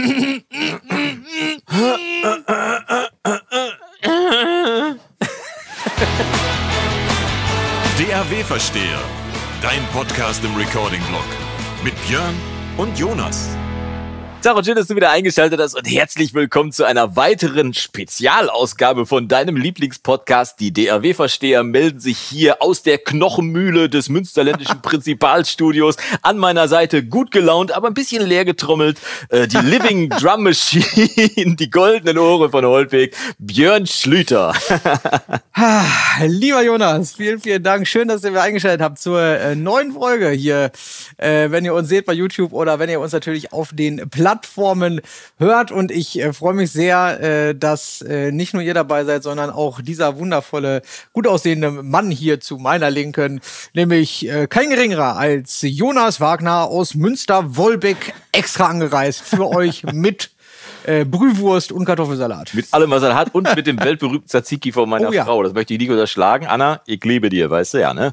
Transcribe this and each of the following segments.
DAW Versteher, dein Podcast im Recording-Blog mit Björn und Jonas. Sarah schön, dass du wieder eingeschaltet hast und herzlich willkommen zu einer weiteren Spezialausgabe von deinem Lieblingspodcast. Die DRW-Versteher melden sich hier aus der Knochenmühle des Münsterländischen Prinzipalstudios. An meiner Seite gut gelaunt, aber ein bisschen leer getrommelt. Äh, die Living Drum Machine, die goldenen Ohren von Holtweg, Björn Schlüter. Lieber Jonas, vielen, vielen Dank. Schön, dass ihr wieder eingeschaltet habt zur äh, neuen Folge hier. Äh, wenn ihr uns seht bei YouTube oder wenn ihr uns natürlich auf den Plan Plattformen hört. Und ich äh, freue mich sehr, äh, dass äh, nicht nur ihr dabei seid, sondern auch dieser wundervolle, gut aussehende Mann hier zu meiner Linken, nämlich äh, kein geringerer als Jonas Wagner aus Münster-Wolbeck extra angereist für euch mit äh, Brühwurst und Kartoffelsalat. Mit allem, was er hat und mit dem weltberühmten Tzatziki von meiner oh, ja. Frau. Das möchte ich nicht unterschlagen. Anna, ich liebe dir, weißt du ja. Ne?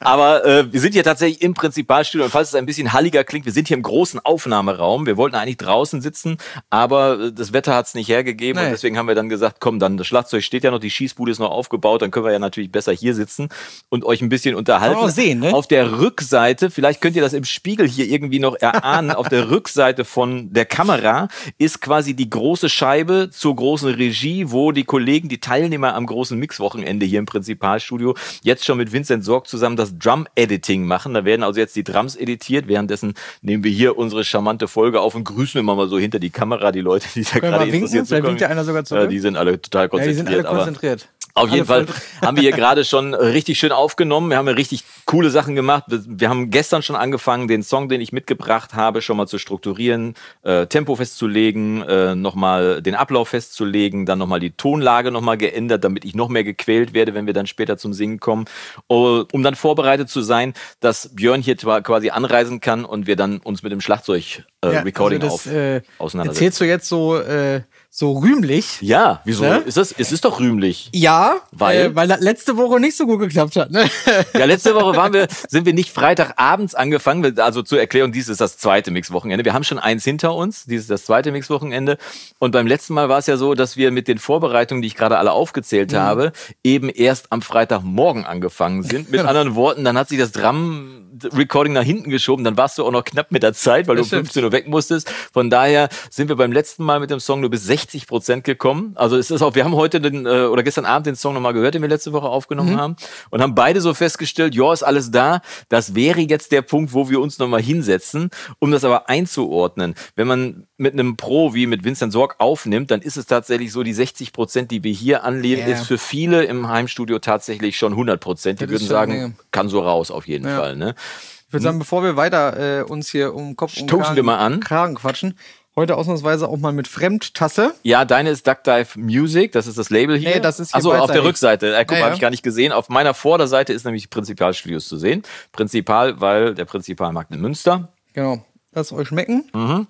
Aber äh, wir sind hier tatsächlich im Prinzipalstudio und falls es ein bisschen halliger klingt, wir sind hier im großen Aufnahmeraum. Wir wollten eigentlich draußen sitzen, aber äh, das Wetter hat es nicht hergegeben nee. und deswegen haben wir dann gesagt, komm, dann das Schlagzeug steht ja noch, die Schießbude ist noch aufgebaut, dann können wir ja natürlich besser hier sitzen und euch ein bisschen unterhalten. sehen, ne? Auf der Rückseite, vielleicht könnt ihr das im Spiegel hier irgendwie noch erahnen, auf der Rückseite von der Kamera ist quasi quasi die große Scheibe zur großen Regie, wo die Kollegen, die Teilnehmer am großen Mixwochenende hier im Prinzipalstudio jetzt schon mit Vincent Sorg zusammen das Drum-Editing machen. Da werden also jetzt die Drums editiert. Währenddessen nehmen wir hier unsere charmante Folge auf und grüßen immer mal so hinter die Kamera die Leute, die da gerade interessiert sind. Da winkt ja einer sogar zurück. Ja, die sind alle total konzentriert. Ja, die sind alle konzentriert. Auf jeden Fall haben wir hier gerade schon richtig schön aufgenommen. Wir haben hier richtig coole Sachen gemacht. Wir haben gestern schon angefangen, den Song, den ich mitgebracht habe, schon mal zu strukturieren, äh, Tempo festzulegen, äh, nochmal den Ablauf festzulegen, dann nochmal die Tonlage nochmal geändert, damit ich noch mehr gequält werde, wenn wir dann später zum Singen kommen, oh, um dann vorbereitet zu sein, dass Björn hier quasi anreisen kann und wir dann uns mit dem Schlagzeug äh, ja, Recording also das, auf, äh, auseinandersetzt. Erzählst du jetzt so, äh, so rühmlich? Ja, wieso? Ne? Ist das, es ist doch rühmlich. Ja, weil, äh, weil letzte Woche nicht so gut geklappt hat. Ne? Ja, letzte Woche waren wir, sind wir nicht Freitagabends angefangen. Also zur Erklärung, dies ist das zweite Mixwochenende. Wir haben schon eins hinter uns, dies ist das zweite Mixwochenende. Und beim letzten Mal war es ja so, dass wir mit den Vorbereitungen, die ich gerade alle aufgezählt mhm. habe, eben erst am Freitagmorgen angefangen sind. Mit anderen Worten, dann hat sich das Drum-Recording nach hinten geschoben. Dann warst du auch noch knapp mit der Zeit, weil das du um 15 Uhr weg musstest. Von daher sind wir beim letzten Mal mit dem Song nur bis 60 Prozent gekommen. Also es ist auch, wir haben heute den, äh, oder gestern Abend den Song nochmal gehört, den wir letzte Woche aufgenommen mhm. haben und haben beide so festgestellt, ja, ist alles da. Das wäre jetzt der Punkt, wo wir uns nochmal hinsetzen, um das aber einzuordnen. Wenn man mit einem Pro wie mit Vincent Sorg aufnimmt, dann ist es tatsächlich so, die 60 Prozent, die wir hier anlehnen, yeah. ist für viele im Heimstudio tatsächlich schon 100 Prozent. Die würden sagen, kann so raus auf jeden ja. Fall. Ne? würde sagen, hm? bevor wir weiter äh, uns hier um Kopf und Kragen, Kragen quatschen, Heute ausnahmsweise auch mal mit Fremdtasse. Ja, deine ist Duck Dive Music, das ist das Label hier. Nee, das ist hier Achso, auf der Rückseite. Äh, guck mal, ja, ja. habe ich gar nicht gesehen. Auf meiner Vorderseite ist nämlich Prinzipal Studios zu sehen. Prinzipal, weil der Prinzipalmarkt in Münster. Genau. Lass euch schmecken. Mhm.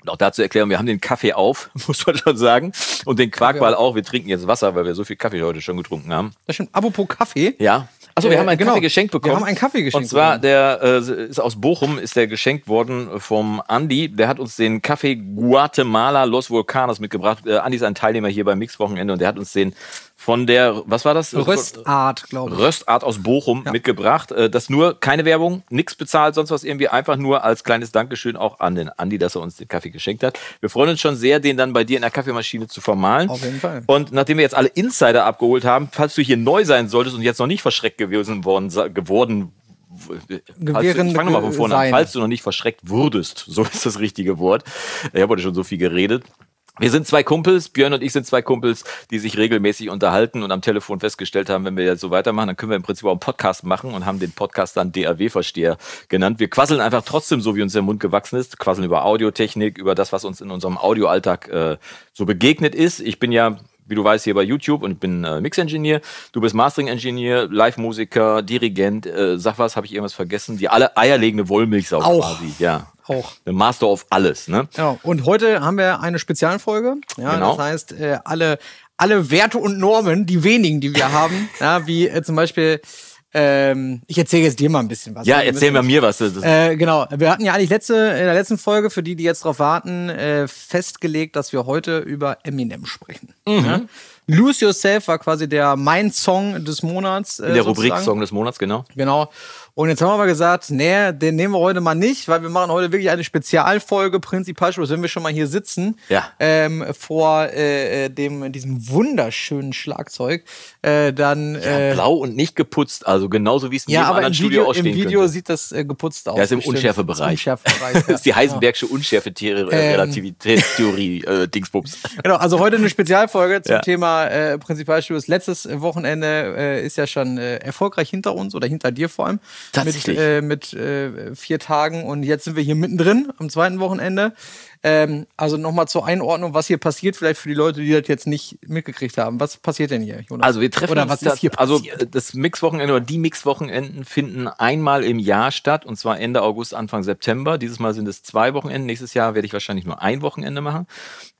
Und auch dazu erklären, wir haben den Kaffee auf, muss man schon sagen. Und den Quarkball auch. auch. Wir trinken jetzt Wasser, weil wir so viel Kaffee heute schon getrunken haben. Das stimmt. Apropos Kaffee. Ja. Achso, wir äh, haben einen genau. Kaffee geschenkt bekommen. Wir haben einen Kaffee geschenkt. Und zwar, der äh, ist aus Bochum, ist der geschenkt worden vom Andi. Der hat uns den Kaffee Guatemala Los Vulcanos mitgebracht. Äh, Andi ist ein Teilnehmer hier beim Mix-Wochenende und der hat uns den von der, was war das? Röstart, glaube ich. Röstart aus Bochum ja. mitgebracht. Äh, das nur, keine Werbung, nichts bezahlt, sonst was irgendwie, einfach nur als kleines Dankeschön auch an den Andi, dass er uns den Kaffee geschenkt hat. Wir freuen uns schon sehr, den dann bei dir in der Kaffeemaschine zu vermahlen. Auf jeden Fall. Und nachdem wir jetzt alle Insider abgeholt haben, falls du hier neu sein solltest und jetzt noch nicht verschreckt gewesen worden, geworden Gewähren ich fange nochmal von vorne an. Falls du noch nicht verschreckt wurdest, so ist das richtige Wort. Ich habe heute schon so viel geredet wir sind zwei Kumpels, Björn und ich sind zwei Kumpels, die sich regelmäßig unterhalten und am Telefon festgestellt haben, wenn wir jetzt so weitermachen, dann können wir im Prinzip auch einen Podcast machen und haben den Podcast dann DAW-Versteher genannt. Wir quasseln einfach trotzdem so, wie uns der Mund gewachsen ist, quasseln über Audiotechnik, über das, was uns in unserem Audioalltag äh, so begegnet ist. Ich bin ja wie du weißt, hier bei YouTube und bin äh, Mix-Engineer. Du bist Mastering-Engineer, Live-Musiker, Dirigent. Äh, sag was, habe ich irgendwas vergessen? Die alle eierlegende Wollmilchsau Auch. quasi. Ja, auch. Ein Master of alles, ne? Ja, und heute haben wir eine Spezialfolge. Ja, genau. das heißt, äh, alle, alle Werte und Normen, die wenigen, die wir haben, ja, wie äh, zum Beispiel. Ähm, ich erzähle jetzt dir mal ein bisschen was. Ja, wir also, erzähl mal mir was. Äh, genau, wir hatten ja eigentlich letzte, in der letzten Folge, für die, die jetzt drauf warten, äh, festgelegt, dass wir heute über Eminem sprechen. Mhm. Ja? Lose Yourself war quasi der mein Song des Monats. Äh, in der sozusagen. Rubrik Song des Monats, genau. Genau. Und jetzt haben wir mal gesagt, nee, den nehmen wir heute mal nicht, weil wir machen heute wirklich eine Spezialfolge Prinzip wenn wir schon mal hier sitzen, ja. ähm, vor äh, äh dem, diesem wunderschönen Schlagzeug, äh, dann... Äh, ja, blau und nicht geputzt, also genauso wie es in ja, jedem anderen im Video, Studio ausstehen Im Video könnte. sieht das äh, geputzt aus. Ja, ist im bestimmt. Unschärfebereich. Unschärfebereich das ist die Heisenbergsche Unschärfe-Relativitätstheorie, äh, ähm, Dingsbums. Genau, also heute eine Spezialfolge zum Thema äh, Prinzip Letztes Wochenende ist ja schon erfolgreich hinter uns oder hinter dir vor allem. Mit, äh, mit äh, vier Tagen und jetzt sind wir hier mittendrin am zweiten Wochenende. Ähm, also nochmal zur Einordnung, was hier passiert, vielleicht für die Leute, die das jetzt nicht mitgekriegt haben. Was passiert denn hier, Jonas? Also wir treffen oder uns was das, hier also äh, das Mixwochenende oder die Mixwochenenden finden einmal im Jahr statt und zwar Ende August, Anfang September. Dieses Mal sind es zwei Wochenenden. Nächstes Jahr werde ich wahrscheinlich nur ein Wochenende machen.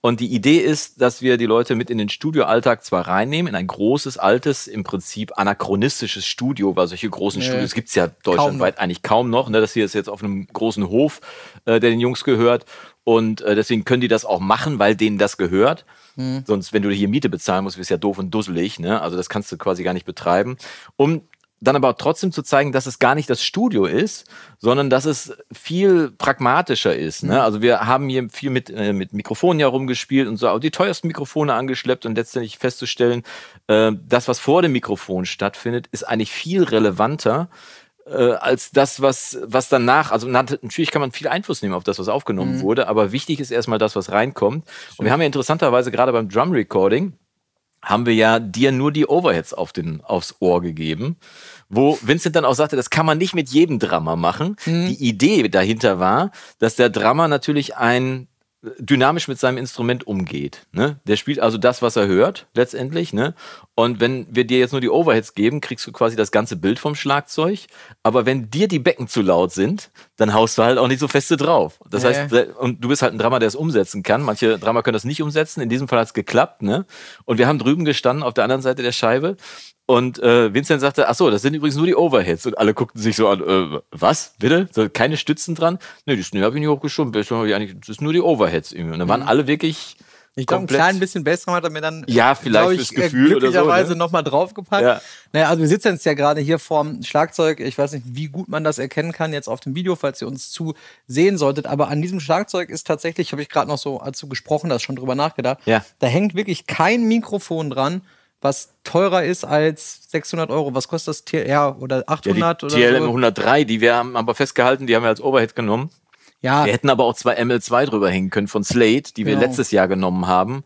Und die Idee ist, dass wir die Leute mit in den Studioalltag zwar reinnehmen, in ein großes, altes, im Prinzip anachronistisches Studio, weil solche großen nee, Studios es ja deutschlandweit kaum eigentlich kaum noch. Ne? Das hier ist jetzt auf einem großen Hof, äh, der den Jungs gehört. Und äh, deswegen können die das auch machen, weil denen das gehört. Mhm. Sonst, wenn du hier Miete bezahlen musst, wirst du ja doof und dusselig. Ne? Also das kannst du quasi gar nicht betreiben. Um dann aber trotzdem zu zeigen, dass es gar nicht das Studio ist, sondern dass es viel pragmatischer ist. Ne? Hm. Also wir haben hier viel mit, äh, mit Mikrofonen ja rumgespielt und so auch die teuersten Mikrofone angeschleppt und letztendlich festzustellen, äh, das, was vor dem Mikrofon stattfindet, ist eigentlich viel relevanter äh, als das, was, was danach, also natürlich kann man viel Einfluss nehmen auf das, was aufgenommen mhm. wurde, aber wichtig ist erstmal das, was reinkommt. Stimmt. Und wir haben ja interessanterweise gerade beim Drum Recording, haben wir ja dir nur die Overheads auf den, aufs Ohr gegeben, wo Vincent dann auch sagte, das kann man nicht mit jedem Drummer machen. Mhm. Die Idee dahinter war, dass der Drummer natürlich ein dynamisch mit seinem Instrument umgeht. Ne? Der spielt also das, was er hört, letztendlich. Ne? Und wenn wir dir jetzt nur die Overheads geben, kriegst du quasi das ganze Bild vom Schlagzeug. Aber wenn dir die Becken zu laut sind, dann haust du halt auch nicht so feste drauf. Das nee. heißt, und du bist halt ein Drama, der es umsetzen kann. Manche Drama können das nicht umsetzen. In diesem Fall hat es geklappt. Ne? Und wir haben drüben gestanden auf der anderen Seite der Scheibe und äh, Vincent sagte, ach so, das sind übrigens nur die Overheads. Und alle guckten sich so an, äh, was, bitte? So, keine Stützen dran? Nee, die Schnee habe ich nicht hochgeschoben. Das ist nur die Overheads. Irgendwie. Und dann waren mhm. alle wirklich... Ich glaube, ein klein bisschen besser hat er mir dann, ja, vielleicht ich, fürs äh, Gefühl glücklicherweise so, ne? nochmal draufgepackt. Ja. Naja, also wir sitzen jetzt ja gerade hier vorm Schlagzeug. Ich weiß nicht, wie gut man das erkennen kann jetzt auf dem Video, falls ihr uns zu sehen solltet. Aber an diesem Schlagzeug ist tatsächlich, habe ich gerade noch so dazu gesprochen, da ist schon drüber nachgedacht. Ja. Da hängt wirklich kein Mikrofon dran was teurer ist als 600 Euro. Was kostet das TLR oder 800 ja, die oder TLM so? 103, die wir haben aber festgehalten, die haben wir als Overhead genommen. Ja. Wir hätten aber auch zwei ML2 drüber hängen können von Slate, die wir genau. letztes Jahr genommen haben.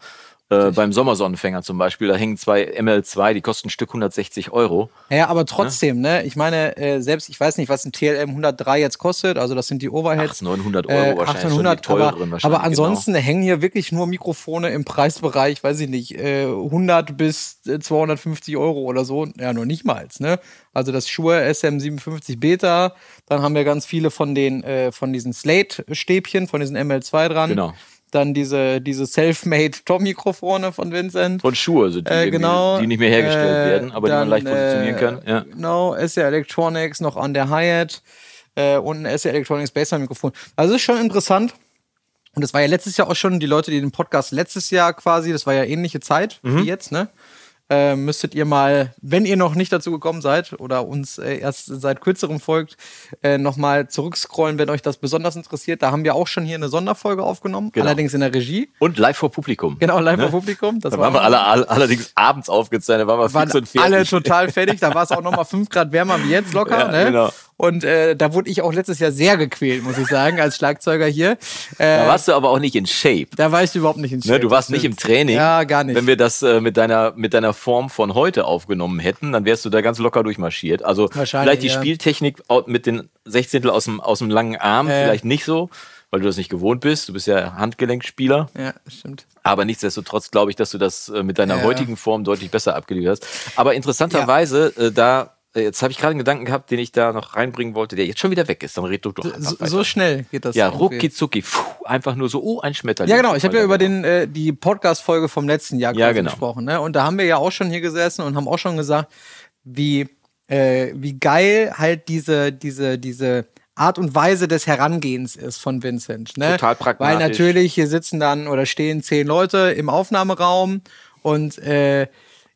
Äh, beim Sommersonnenfänger zum Beispiel, da hängen zwei ML2, die kosten ein Stück 160 Euro. Ja, aber trotzdem, ja? ne? Ich meine, äh, selbst ich weiß nicht, was ein TLM 103 jetzt kostet, also das sind die Overheads. 8, 900 Euro äh, wahrscheinlich, 800, schon die aber, wahrscheinlich. Aber ansonsten genau. hängen hier wirklich nur Mikrofone im Preisbereich, weiß ich nicht, 100 äh, bis 250 äh, Euro oder so, ja, nur nicht mal, ne? Also das Shure SM57 Beta, dann haben wir ganz viele von den, von diesen Slate-Stäbchen, von diesen ML2 dran. Genau dann diese, diese self-made Tom-Mikrofone von Vincent. Von Schuhe also die, äh, genau, die nicht mehr hergestellt äh, werden, aber dann, die man leicht positionieren äh, kann. Ja. Genau, SC Electronics noch an der Hi-Hat äh, und ein SC Electronics Bassline-Mikrofon. Also ist schon interessant. Und das war ja letztes Jahr auch schon, die Leute, die den Podcast letztes Jahr quasi, das war ja ähnliche Zeit mhm. wie jetzt, ne? äh, müsstet ihr mal, wenn ihr noch nicht dazu gekommen seid oder uns äh, erst seit kürzerem folgt, äh, nochmal zurückscrollen, wenn euch das besonders interessiert. Da haben wir auch schon hier eine Sonderfolge aufgenommen, genau. allerdings in der Regie. Und live vor Publikum. Genau, live ne? vor Publikum. Das da waren wir alle, alle, allerdings abends aufgezeichnet, da waren wir waren fix und fertig. alle total fertig. Da war es auch nochmal 5 Grad wärmer wie jetzt locker. Ja, ne? genau. Und äh, da wurde ich auch letztes Jahr sehr gequält, muss ich sagen, als Schlagzeuger hier. Äh, da warst du aber auch nicht in Shape. Da war ich überhaupt nicht in ne, Shape. Ne, du warst nicht im Training. Ja, gar nicht. Wenn wir das äh, mit, deiner, mit deiner Form von heute aufgenommen hätten, dann wärst du da ganz locker durchmarschiert. Also vielleicht die ja. Spieltechnik mit den Sechzehntel aus dem, aus dem langen Arm, vielleicht nicht so weil du das nicht gewohnt bist. Du bist ja Handgelenkspieler. Ja, stimmt. Aber nichtsdestotrotz glaube ich, dass du das äh, mit deiner ja. heutigen Form deutlich besser abgeliefert hast. Aber interessanterweise, ja. äh, da äh, jetzt habe ich gerade einen Gedanken gehabt, den ich da noch reinbringen wollte, der jetzt schon wieder weg ist. Dann red du doch so, so schnell geht das. Ja, rucki zucki, pfuh, einfach nur so, oh, ein Schmetterling. Ja, genau. Ich habe ja über genau. den, äh, die Podcast-Folge vom letzten Jahr ja, genau. gesprochen. Ne? Und da haben wir ja auch schon hier gesessen und haben auch schon gesagt, wie, äh, wie geil halt diese, diese, diese Art und Weise des Herangehens ist von Vincent. Ne? Total pragmatisch. Weil natürlich hier sitzen dann oder stehen zehn Leute im Aufnahmeraum und äh,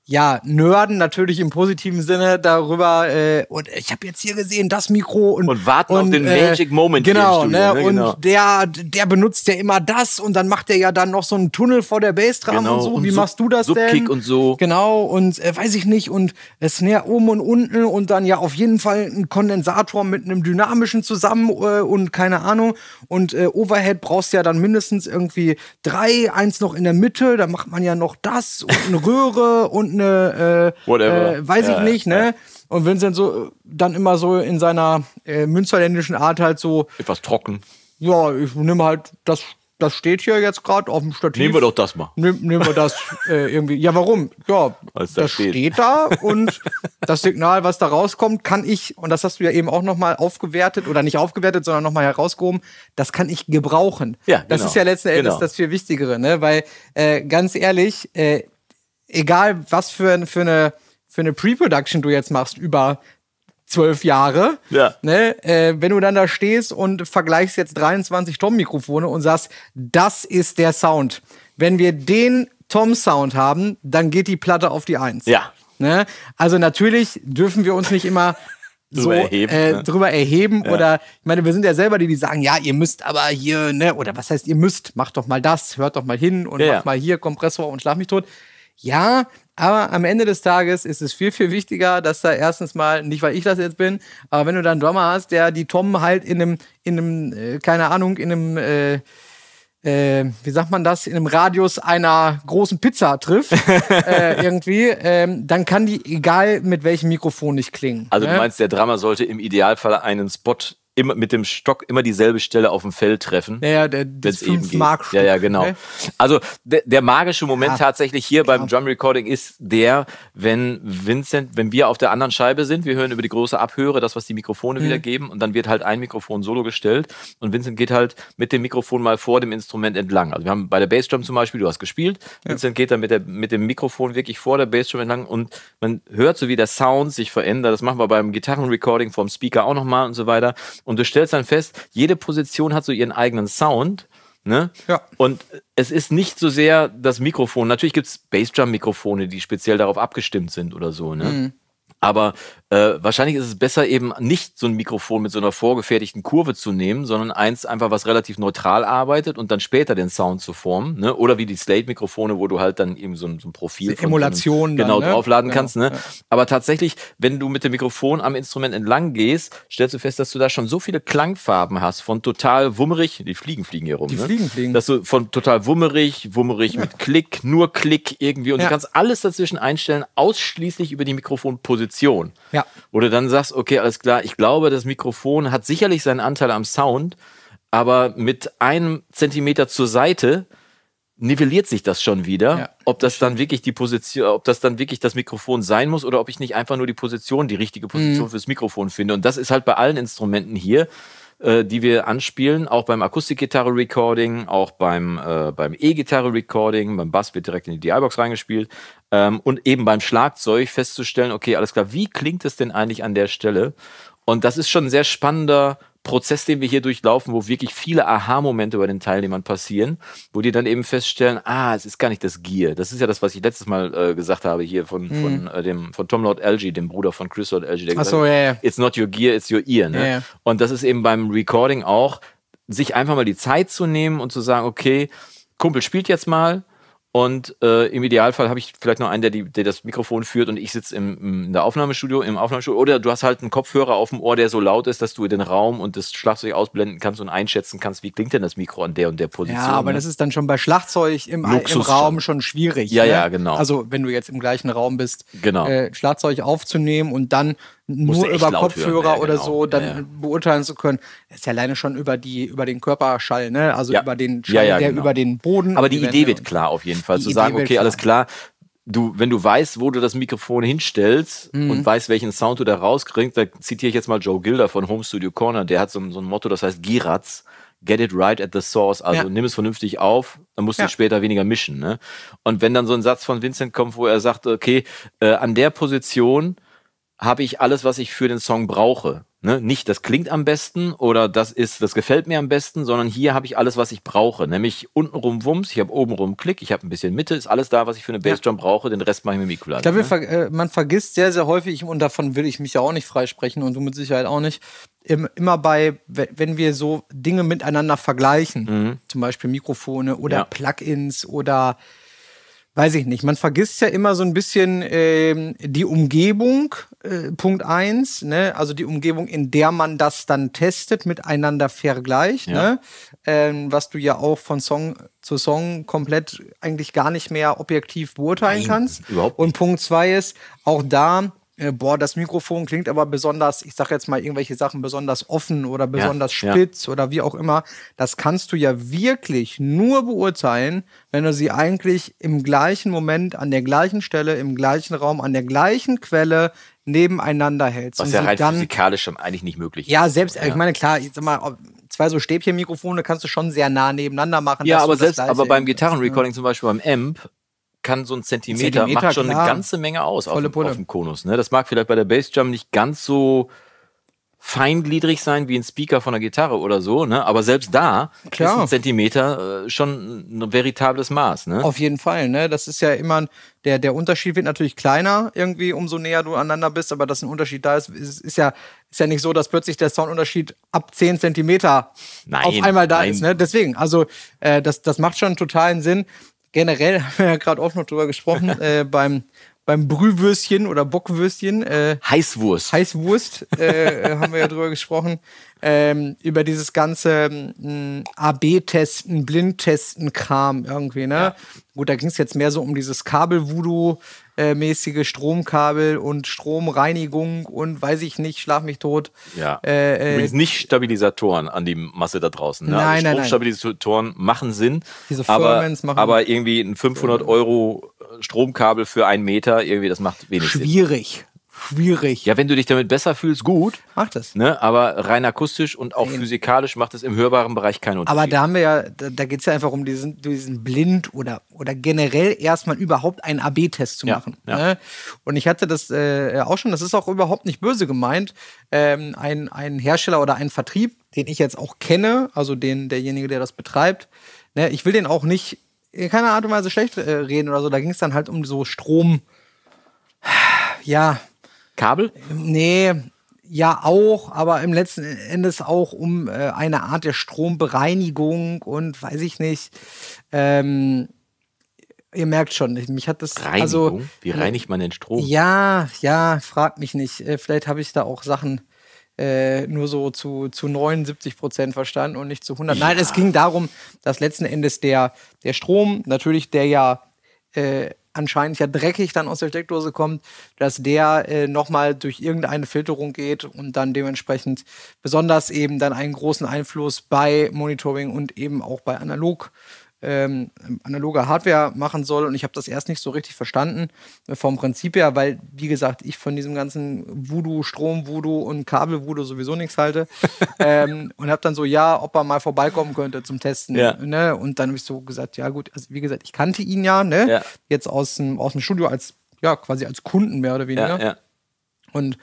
ja, nörden natürlich im positiven Sinne darüber äh, und ich habe jetzt hier gesehen das Mikro und, und warten und, auf den äh, Magic Moment genau, Studio, ne? ne? und genau. der der benutzt ja immer das und dann macht er ja dann noch so einen Tunnel vor der Bassdrum genau. und so und wie Sub machst du das Subkick denn und so genau und äh, weiß ich nicht und äh, Snare oben und unten und dann ja auf jeden Fall ein Kondensator mit einem dynamischen zusammen äh, und keine Ahnung und äh, Overhead brauchst ja dann mindestens irgendwie drei eins noch in der Mitte da macht man ja noch das und eine Röhre und goldene, äh, Whatever. äh weiß ja, ich nicht, ne? Ja. Und Vincent so dann immer so in seiner äh, münsterländischen Art halt so. Etwas trocken. Ja, ich nehme halt das das steht hier jetzt gerade auf dem Stativ. Nehmen wir doch das mal. Nehm, nehmen wir das äh, irgendwie. Ja, warum? Ja, das, das steht. steht. da und das Signal, was da rauskommt, kann ich, und das hast du ja eben auch nochmal aufgewertet, oder nicht aufgewertet, sondern nochmal herausgehoben, das kann ich gebrauchen. Ja, genau. Das ist ja letzten Endes genau. das viel Wichtigere, ne? weil äh, ganz ehrlich, äh, egal was für, für eine, für eine Pre-Production du jetzt machst, über zwölf Jahre. Ja. Ne? Äh, wenn du dann da stehst und vergleichst jetzt 23 Tom-Mikrofone und sagst, das ist der Sound. Wenn wir den Tom-Sound haben, dann geht die Platte auf die Eins. Ja. Ne? Also natürlich dürfen wir uns nicht immer so erheben, äh, ne? drüber erheben ja. oder ich meine, wir sind ja selber die, die sagen, ja, ihr müsst aber hier, ne, oder was heißt ihr müsst, macht doch mal das, hört doch mal hin und ja, macht ja. mal hier Kompressor und schlag mich tot. Ja, aber am Ende des Tages ist es viel, viel wichtiger, dass da erstens mal, nicht weil ich das jetzt bin, aber wenn du da einen Drummer hast, der die Tom halt in einem, in einem, äh, keine Ahnung, in einem, äh, äh, wie sagt man das, in einem Radius einer großen Pizza trifft, äh, irgendwie, ähm, dann kann die, egal mit welchem Mikrofon, nicht klingen. Also du ne? meinst, der Drummer sollte im Idealfall einen Spot immer mit dem Stock immer dieselbe Stelle auf dem Fell treffen. ja der, das fünf mark Ja, ja, genau. Okay. Ne? Also der, der, magische Moment ja, tatsächlich hier klar. beim Drum Recording ist der, wenn Vincent, wenn wir auf der anderen Scheibe sind, wir hören über die große Abhöre das, was die Mikrofone mhm. wiedergeben und dann wird halt ein Mikrofon solo gestellt und Vincent geht halt mit dem Mikrofon mal vor dem Instrument entlang. Also wir haben bei der Bassdrum zum Beispiel, du hast gespielt, ja. Vincent geht dann mit, der, mit dem Mikrofon wirklich vor der Bassdrum entlang und man hört so, wie der Sound sich verändert. Das machen wir beim Gitarrenrecording vom Speaker auch nochmal und so weiter. Und du stellst dann fest, jede Position hat so ihren eigenen Sound. Ne? Ja. Und es ist nicht so sehr das Mikrofon. Natürlich gibt es Bassdrum-Mikrofone, die speziell darauf abgestimmt sind oder so. Ne? Mhm. Aber äh, wahrscheinlich ist es besser, eben nicht so ein Mikrofon mit so einer vorgefertigten Kurve zu nehmen, sondern eins einfach, was relativ neutral arbeitet und dann später den Sound zu formen. Ne? Oder wie die Slate-Mikrofone, wo du halt dann eben so ein, so ein Profil von Emulation dann, genau ne? draufladen genau, kannst. Ne? Ja. Aber tatsächlich, wenn du mit dem Mikrofon am Instrument entlang gehst, stellst du fest, dass du da schon so viele Klangfarben hast, von total wummerig, die Fliegen fliegen hier rum. Die ne? Fliegen fliegen. Dass du von total wummerig, wummerig ja. mit Klick, nur Klick irgendwie und ja. du kannst alles dazwischen einstellen, ausschließlich über die Mikrofonposition. Position. Ja. Oder dann sagst, okay, alles klar, ich glaube, das Mikrofon hat sicherlich seinen Anteil am Sound, aber mit einem Zentimeter zur Seite nivelliert sich das schon wieder, ja. ob das dann wirklich die Position, ob das dann wirklich das Mikrofon sein muss oder ob ich nicht einfach nur die Position, die richtige Position mhm. fürs Mikrofon finde. Und das ist halt bei allen Instrumenten hier äh, die wir anspielen, auch beim Akustikgitarre-Recording, auch beim, äh, beim E-Gitarre-Recording, beim Bass wird direkt in die DI-Box reingespielt ähm, und eben beim Schlagzeug festzustellen, okay, alles klar, wie klingt es denn eigentlich an der Stelle? Und das ist schon ein sehr spannender Prozess, den wir hier durchlaufen, wo wirklich viele Aha-Momente bei den Teilnehmern passieren, wo die dann eben feststellen, ah, es ist gar nicht das Gear. Das ist ja das, was ich letztes Mal äh, gesagt habe hier von, mm. von, äh, dem, von Tom Lord Algie, dem Bruder von Chris Lord Algie, der Ach gesagt so, hat, yeah, it's not your gear, it's your ear. Ne? Yeah. Und das ist eben beim Recording auch, sich einfach mal die Zeit zu nehmen und zu sagen, okay, Kumpel spielt jetzt mal, und äh, im Idealfall habe ich vielleicht noch einen, der, die, der das Mikrofon führt und ich sitze im, im in der Aufnahmestudio, im Aufnahmestudio. Oder du hast halt einen Kopfhörer auf dem Ohr, der so laut ist, dass du den Raum und das Schlagzeug ausblenden kannst und einschätzen kannst, wie klingt denn das Mikro an der und der Position. Ja, aber ne? das ist dann schon bei Schlagzeug im, Luxus im Raum schon, schon schwierig. Ja, ne? ja, genau. Also wenn du jetzt im gleichen Raum bist, genau. äh, Schlagzeug aufzunehmen und dann nur über Kopfhörer ja, genau. oder so dann ja, ja. beurteilen zu können. Das ist ja alleine schon über, die, über den Körperschall, ne? also über den Schall, der genau. über den Boden. Aber die Idee wird klar auf jeden Fall, zu Idee sagen, okay, alles klar. Du, wenn du weißt, wo du das Mikrofon hinstellst mhm. und weißt, welchen Sound du da rauskriegst, da zitiere ich jetzt mal Joe Gilder von Home Studio Corner, der hat so, so ein Motto, das heißt Giratz get it right at the source. Also ja. nimm es vernünftig auf, dann musst du ja. später weniger mischen. Ne? Und wenn dann so ein Satz von Vincent kommt, wo er sagt, okay, äh, an der Position habe ich alles, was ich für den Song brauche. Ne? Nicht, das klingt am besten oder das ist, das gefällt mir am besten, sondern hier habe ich alles, was ich brauche. Nämlich untenrum Wumms, ich habe obenrum Klick, ich habe ein bisschen Mitte, ist alles da, was ich für eine Bassdrum ja. brauche, den Rest mache ich mit dem ne? ver äh, man vergisst sehr, sehr häufig, und davon will ich mich ja auch nicht freisprechen und du mit Sicherheit auch nicht, immer bei, wenn wir so Dinge miteinander vergleichen, mhm. zum Beispiel Mikrofone oder ja. Plugins oder weiß ich nicht, man vergisst ja immer so ein bisschen äh, die Umgebung, äh, Punkt eins, ne? also die Umgebung, in der man das dann testet, miteinander vergleicht, ja. ne? Ähm, was du ja auch von Song zu Song komplett eigentlich gar nicht mehr objektiv beurteilen Nein, kannst. Überhaupt nicht. Und Punkt zwei ist, auch da äh, boah, das Mikrofon klingt aber besonders, ich sag jetzt mal irgendwelche Sachen besonders offen oder besonders ja, spitz ja. oder wie auch immer. Das kannst du ja wirklich nur beurteilen, wenn du sie eigentlich im gleichen Moment, an der gleichen Stelle, im gleichen Raum, an der gleichen Quelle nebeneinander hältst. Was ja rein dann, physikalisch schon eigentlich nicht möglich ist. Äh, ja, selbst, ja. ich meine, klar, ich sag mal, zwei so Stäbchenmikrofone kannst du schon sehr nah nebeneinander machen. Ja, aber selbst, aber beim ne? Gitarrenrecording zum Beispiel beim Amp, kann so ein Zentimeter, Zentimeter macht schon klar. eine ganze Menge aus auf, auf, dem Konus. Ne? Das mag vielleicht bei der Bassdrum nicht ganz so feingliedrig sein wie ein Speaker von einer Gitarre oder so, ne? aber selbst da klar. ist ein Zentimeter äh, schon ein veritables Maß. Ne? Auf jeden Fall, ne? das ist ja immer, ein, der, der Unterschied wird natürlich kleiner irgendwie, umso näher du aneinander bist, aber dass ein Unterschied da ist, ist, ist ja ist ja nicht so, dass plötzlich der Soundunterschied ab 10 Zentimeter auf einmal da nein. ist. Ne? Deswegen, also äh, das, das macht schon totalen Sinn generell haben wir ja gerade auch noch drüber gesprochen, äh, beim, beim Brühwürstchen oder Bockwürstchen. Äh, Heißwurst. Heißwurst äh, äh haben wir ja drüber gesprochen. Ähm, über dieses ganze mm, AB-Testen, Blindtesten-Kram irgendwie, ne? Ja. Gut, da ging es jetzt mehr so um dieses Kabel-Voodoo, äh, mäßige Stromkabel und Stromreinigung und weiß ich nicht, schlaf mich tot. Ja. Äh, äh Übrigens nicht Stabilisatoren an die Masse da draußen. Ne? Nein, also Stromstabilisatoren nein, machen Sinn. Diese aber, machen aber irgendwie ein 500 Euro Stromkabel für einen Meter, irgendwie das macht wenig Schwierig. Sinn. Schwierig schwierig. Ja, wenn du dich damit besser fühlst, gut. Macht es. Ne? Aber rein akustisch und auch Nein. physikalisch macht es im hörbaren Bereich keinen Unterschied. Aber da haben wir ja, da, da geht es ja einfach um diesen, diesen blind oder, oder generell erstmal überhaupt einen AB-Test zu machen. Ja, Ne? Und ich hatte das äh, auch schon, das ist auch überhaupt nicht böse gemeint. Ähm, ein, ein Hersteller oder ein Vertrieb, den ich jetzt auch kenne, also den, derjenige, der das betreibt, ne? ich will den auch nicht in keiner Art und Weise schlecht äh, reden oder so. Da ging es dann halt um so Strom. Ja, Kabel? Nee, ja auch, aber im letzten Endes auch um äh, eine Art der Strombereinigung und weiß ich nicht. Ähm, ihr merkt schon, mich hat das. Also Reinigung? Also, Wie reinigt man den Strom? Ja, ja, fragt mich nicht. Äh, vielleicht habe ich da auch Sachen äh, nur so zu, zu 79 Prozent verstanden und nicht zu 100. Ja. Nein, es ging darum, dass letzten Endes der, der Strom, natürlich der ja äh, anscheinend ja dreckig dann aus der Steckdose kommt, dass der äh, nochmal durch irgendeine Filterung geht und dann dementsprechend besonders eben dann einen großen Einfluss bei Monitoring und eben auch bei Analog ähm, analoge Hardware machen soll. Und ich habe das erst nicht so richtig verstanden äh, vom Prinzip her, weil, wie gesagt, ich von diesem ganzen Voodoo, Strom, Voodoo und Kabel Voodoo sowieso nichts halte. ähm, und habe dann so, ja, ob er mal vorbeikommen könnte zum Testen. Ja. Ne? Und dann habe ich so gesagt, ja gut, also wie gesagt, ich kannte ihn ja, ne? Ja. jetzt aus dem, aus dem Studio als, ja, quasi als Kunden mehr oder weniger. Ja, und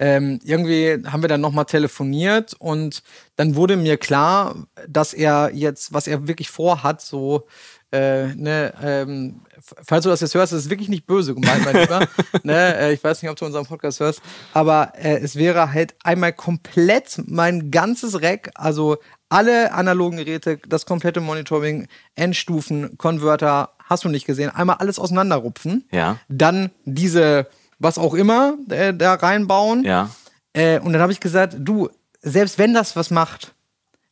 ähm, irgendwie haben wir dann nochmal telefoniert und dann wurde mir klar, dass er jetzt, was er wirklich vorhat, so, äh, ne, ähm, falls du das jetzt hörst, ist es wirklich nicht böse gemeint, mein Lieber. ne, äh, ich weiß nicht, ob du unseren Podcast hörst, aber äh, es wäre halt einmal komplett mein ganzes Rack, also alle analogen Geräte, das komplette Monitoring, Endstufen, Konverter, hast du nicht gesehen, einmal alles auseinanderrupfen. Ja. Dann diese was auch immer äh, da reinbauen. Ja. Äh, und dann habe ich gesagt, du, selbst wenn das was macht,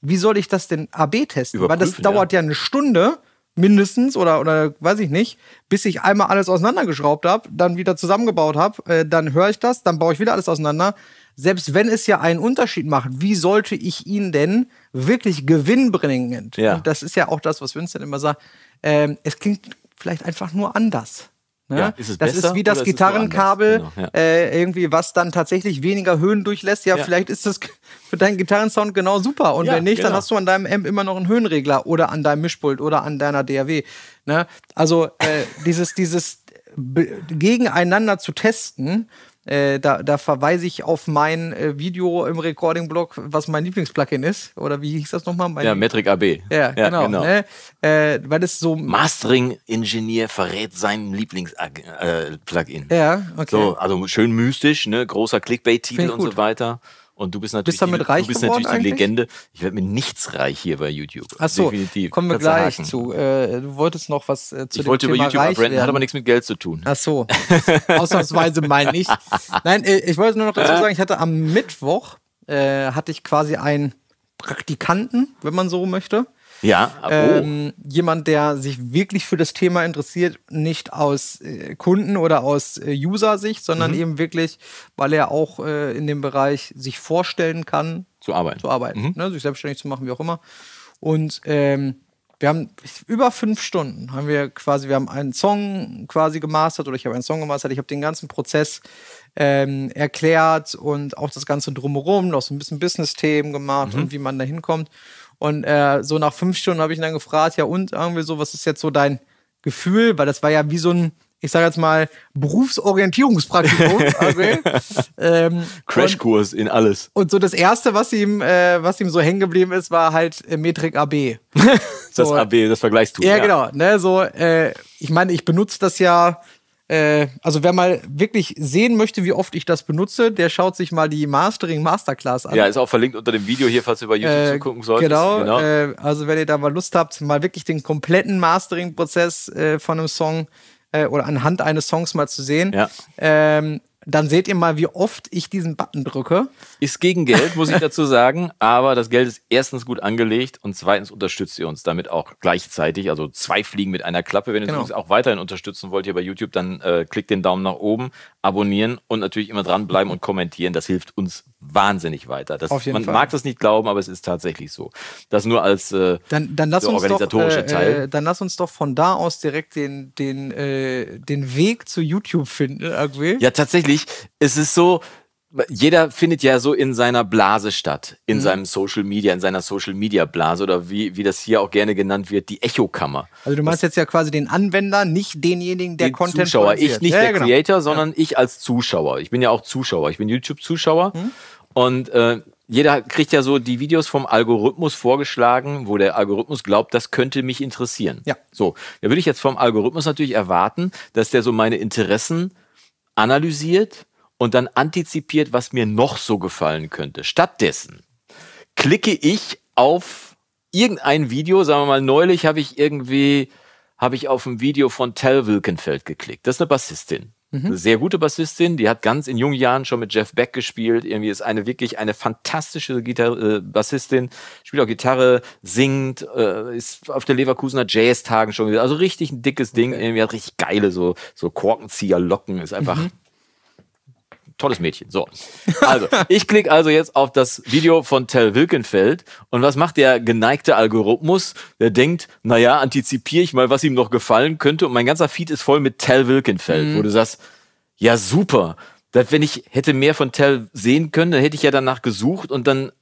wie soll ich das denn AB testen? Weil das dauert ja, ja eine Stunde mindestens oder, oder weiß ich nicht, bis ich einmal alles auseinandergeschraubt habe, dann wieder zusammengebaut habe, äh, dann höre ich das, dann baue ich wieder alles auseinander. Selbst wenn es ja einen Unterschied macht, wie sollte ich ihn denn wirklich gewinnbringend? Ja. Und das ist ja auch das, was Vincent immer sagt. Ähm, es klingt vielleicht einfach nur anders. Ne? Ja, ist das ist wie das Gitarrenkabel, genau, ja. äh, irgendwie, was dann tatsächlich weniger Höhen durchlässt. Ja, ja. vielleicht ist das für deinen Gitarrensound genau super. Und wenn nicht, genau. dann hast du an deinem Amp immer noch einen Höhenregler oder an deinem Mischpult oder an deiner DAW. Ne? Also äh, dieses, dieses äh, gegeneinander zu testen, äh, da, da, verweise ich auf mein äh, Video im Recording-Blog, was mein Lieblingsplugin ist. Oder wie hieß das nochmal? Mein ja, Metric AB. Ja, ja genau. genau. Ne? Äh, weil das so. Mastering-Ingenieur verrät seinen Lieblings-Plugin. Äh, äh, ja, okay. So, also schön mystisch, ne? großer Clickbait-Titel und gut. so weiter. Und du bist natürlich, bist die, du bist natürlich die Legende. Ich werde mir nichts reich hier bei YouTube. Achso, kommen wir gleich Haken. zu. Äh, du wolltest noch was äh, zu ich dem wollte Thema über YouTube reich hat aber nichts mit Geld zu tun. Achso, ausnahmsweise meine ich. Nein, äh, ich wollte nur noch dazu sagen, ich hatte am Mittwoch, äh, hatte ich quasi einen Praktikanten, wenn man so möchte. Ja. Ähm, oh. Ähm, jemand, der sich wirklich für das Thema interessiert, nicht aus äh, Kunden- oder aus äh, User-Sicht, sondern mhm. eben wirklich, weil er auch äh, in dem Bereich sich vorstellen kann, zu arbeiten. Zu arbeiten, mhm. ne? sich selbstständig zu machen, wie auch immer. Und ähm, wir haben über fünf Stunden haben wir quasi, wir haben einen Song quasi gemastert oder ich habe einen Song gemastert. Ich habe den ganzen Prozess ähm, erklärt und auch das ganze drumherum, noch so ein bisschen Business-Themen gemacht mhm. und wie man da hinkommt. Und äh, so nach fünf Stunden habe ich ihn dann gefragt, ja und irgendwie so, was ist jetzt so dein Gefühl? Weil das war ja wie so ein, ich sage jetzt mal, Berufsorientierungspraktikum. Also, ähm, Crashkurs in alles. Und so das Erste, was ihm, äh, was ihm so hängen geblieben ist, war halt äh, Metrik AB. so. Das AB, das vergleichst Ja, ja. genau. Ne, so, äh, ich meine, ich benutze das ja äh, also wer mal wirklich sehen möchte, wie oft ich das benutze, der schaut sich mal die Mastering Masterclass an. Ja, ist auch verlinkt unter dem Video hier, falls ihr bei YouTube äh, gucken solltet. Genau, genau. Äh, also wenn ihr da mal Lust habt, mal wirklich den kompletten Mastering-Prozess äh, von einem Song äh, oder anhand eines Songs mal zu sehen. Ja. Ähm, dann seht ihr mal, wie oft ich diesen Button drücke. Ist gegen Geld, muss ich dazu sagen, aber das Geld ist erstens gut angelegt und zweitens unterstützt ihr uns damit auch gleichzeitig. Also zwei Fliegen mit einer Klappe. Wenn ihr genau. uns auch weiterhin unterstützen wollt hier bei YouTube, dann äh, klickt den Daumen nach oben, abonnieren und natürlich immer dranbleiben und kommentieren. Das hilft uns wahnsinnig weiter. Das, man Fall. mag das nicht glauben, aber es ist tatsächlich so. Das nur als äh, dann, dann lass organisatorischer doch, äh, Teil. Äh, dann lass uns doch von da aus direkt den, den, äh, den Weg zu YouTube finden. Irgendwie. Ja, tatsächlich ich, es ist so, jeder findet ja so in seiner Blase statt, in mhm. seinem Social Media, in seiner Social Media Blase oder wie, wie das hier auch gerne genannt wird, die Echokammer. Also du meinst das, jetzt ja quasi den Anwender, nicht denjenigen, der den Content Zuschauer, ich nicht ja, der genau. Creator, sondern ja. ich als Zuschauer. Ich bin ja auch Zuschauer, ich bin YouTube-Zuschauer mhm. und äh, jeder kriegt ja so die Videos vom Algorithmus vorgeschlagen, wo der Algorithmus glaubt, das könnte mich interessieren. Ja. So, da würde ich jetzt vom Algorithmus natürlich erwarten, dass der so meine Interessen analysiert und dann antizipiert, was mir noch so gefallen könnte. Stattdessen klicke ich auf irgendein Video, sagen wir mal, neulich habe ich irgendwie, habe ich auf ein Video von Tell Wilkenfeld geklickt. Das ist eine Bassistin. Mhm. Eine sehr gute Bassistin, die hat ganz in jungen Jahren schon mit Jeff Beck gespielt. Irgendwie ist eine wirklich eine fantastische Gitarre, äh, Bassistin, spielt auch Gitarre, singt, äh, ist auf der Leverkusener Jazz-Tagen schon. Also richtig ein dickes Ding. Okay. Irgendwie hat richtig geile so, so Korkenzieher-Locken. Ist einfach mhm tolles Mädchen. So. Also, ich klicke also jetzt auf das Video von Tell Wilkenfeld und was macht der geneigte Algorithmus? Der denkt, naja, antizipiere ich mal, was ihm noch gefallen könnte und mein ganzer Feed ist voll mit Tell Wilkenfeld, mhm. wo du sagst, ja super, dass wenn ich hätte mehr von Tell sehen können, dann hätte ich ja danach gesucht und dann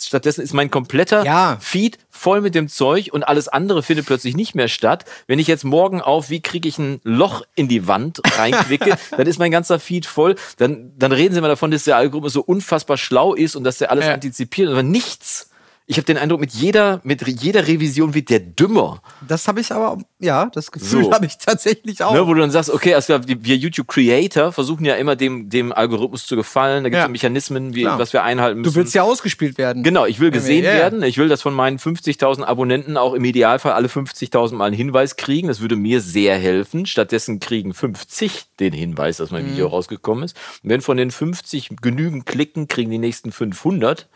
stattdessen ist mein kompletter ja. Feed voll mit dem Zeug und alles andere findet plötzlich nicht mehr statt. Wenn ich jetzt morgen auf, wie kriege ich ein Loch in die Wand reinklicke, dann ist mein ganzer Feed voll. Dann, dann reden sie mal davon, dass der Algorithmus so unfassbar schlau ist und dass der alles ja. antizipiert, aber nichts ich habe den Eindruck, mit jeder, mit jeder Revision wird der dümmer. Das habe ich aber, ja, das Gefühl so. habe ich tatsächlich auch. Ne, wo du dann sagst, okay, also wir YouTube-Creator versuchen ja immer dem, dem Algorithmus zu gefallen. Da gibt es ja. ja. Mechanismen, wie, was wir einhalten müssen. Du willst ja ausgespielt werden. Genau, ich will gesehen ja, ja. werden. Ich will, dass von meinen 50.000 Abonnenten auch im Idealfall alle 50.000 mal einen Hinweis kriegen. Das würde mir sehr helfen. Stattdessen kriegen 50 den Hinweis, dass mein mhm. Video rausgekommen ist. Und wenn von den 50 genügend klicken, kriegen die nächsten 500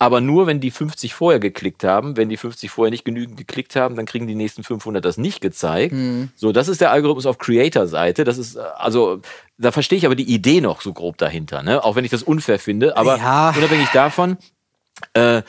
aber nur, wenn die 50 vorher geklickt haben. Wenn die 50 vorher nicht genügend geklickt haben, dann kriegen die nächsten 500 das nicht gezeigt. Mhm. So, das ist der Algorithmus auf Creator-Seite. Das ist, äh, also, da verstehe ich aber die Idee noch so grob dahinter, ne? Auch wenn ich das unfair finde. Aber ja. unabhängig davon, äh,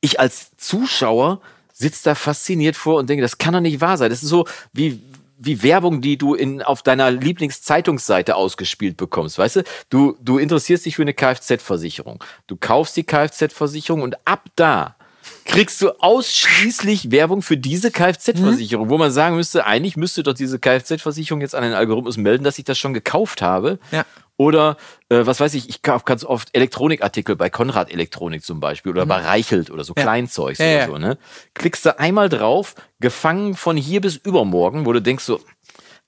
ich als Zuschauer sitze da fasziniert vor und denke, das kann doch nicht wahr sein. Das ist so, wie wie Werbung, die du in, auf deiner Lieblingszeitungsseite ausgespielt bekommst, weißt du? Du, du interessierst dich für eine Kfz-Versicherung. Du kaufst die Kfz-Versicherung und ab da kriegst du ausschließlich Werbung für diese Kfz-Versicherung, mhm. wo man sagen müsste, eigentlich müsste doch diese Kfz-Versicherung jetzt an den Algorithmus melden, dass ich das schon gekauft habe. Ja. Oder äh, was weiß ich, ich kaufe ganz oft Elektronikartikel bei Konrad Elektronik zum Beispiel oder mhm. bei Reichelt oder so ja. Kleinzeugs ja, oder so. Ne? Klickst du einmal drauf, gefangen von hier bis übermorgen, wo du denkst so,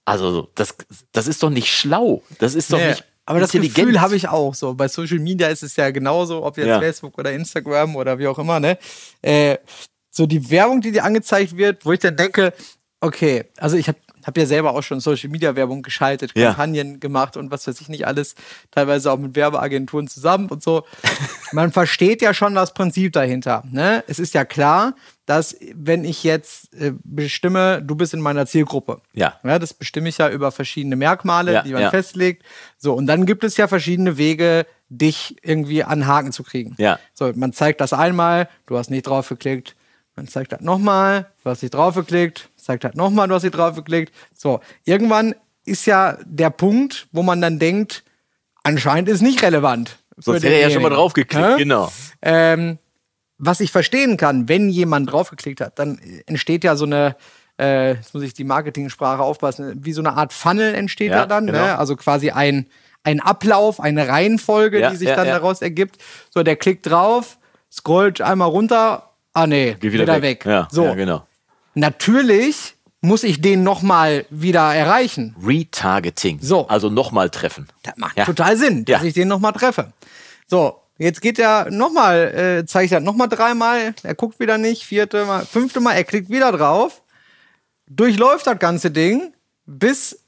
also das, das ist doch nicht schlau, das ist doch nicht aber das Gefühl habe ich auch. So bei Social Media ist es ja genauso, ob jetzt ja. Facebook oder Instagram oder wie auch immer. Ne, äh, so die Werbung, die dir angezeigt wird, wo ich dann denke, okay, also ich habe habe ja selber auch schon Social Media Werbung geschaltet, Kampagnen ja. gemacht und was weiß ich nicht alles, teilweise auch mit Werbeagenturen zusammen und so. Man versteht ja schon das Prinzip dahinter. Ne? Es ist ja klar, dass wenn ich jetzt äh, bestimme, du bist in meiner Zielgruppe. Ja. ja. Das bestimme ich ja über verschiedene Merkmale, ja, die man ja. festlegt. So, und dann gibt es ja verschiedene Wege, dich irgendwie an Haken zu kriegen. Ja. So, man zeigt das einmal, du hast nicht drauf geklickt, man zeigt das nochmal, du hast nicht drauf geklickt, zeigt das nochmal, du hast nicht drauf geklickt. So, irgendwann ist ja der Punkt, wo man dann denkt, anscheinend ist nicht relevant. Sonst hätte er ja schon mal draufgeklickt, genau. Ähm, was ich verstehen kann, wenn jemand draufgeklickt hat, dann entsteht ja so eine, äh, jetzt muss ich die Marketingsprache aufpassen, wie so eine Art Funnel entsteht ja, da dann. Genau. Ne? Also quasi ein, ein Ablauf, eine Reihenfolge, ja, die sich ja, dann daraus ergibt. So, der klickt drauf, scrollt einmal runter, ah nee, Geh wieder, wieder weg. weg. so. genau. Natürlich muss ich den nochmal wieder erreichen. Retargeting. So. Also nochmal treffen. Das macht total Sinn, dass ich den nochmal treffe. So, Jetzt geht er nochmal, äh, zeige ich das nochmal dreimal. Er guckt wieder nicht, vierte Mal, fünfte Mal, er klickt wieder drauf, durchläuft das ganze Ding bis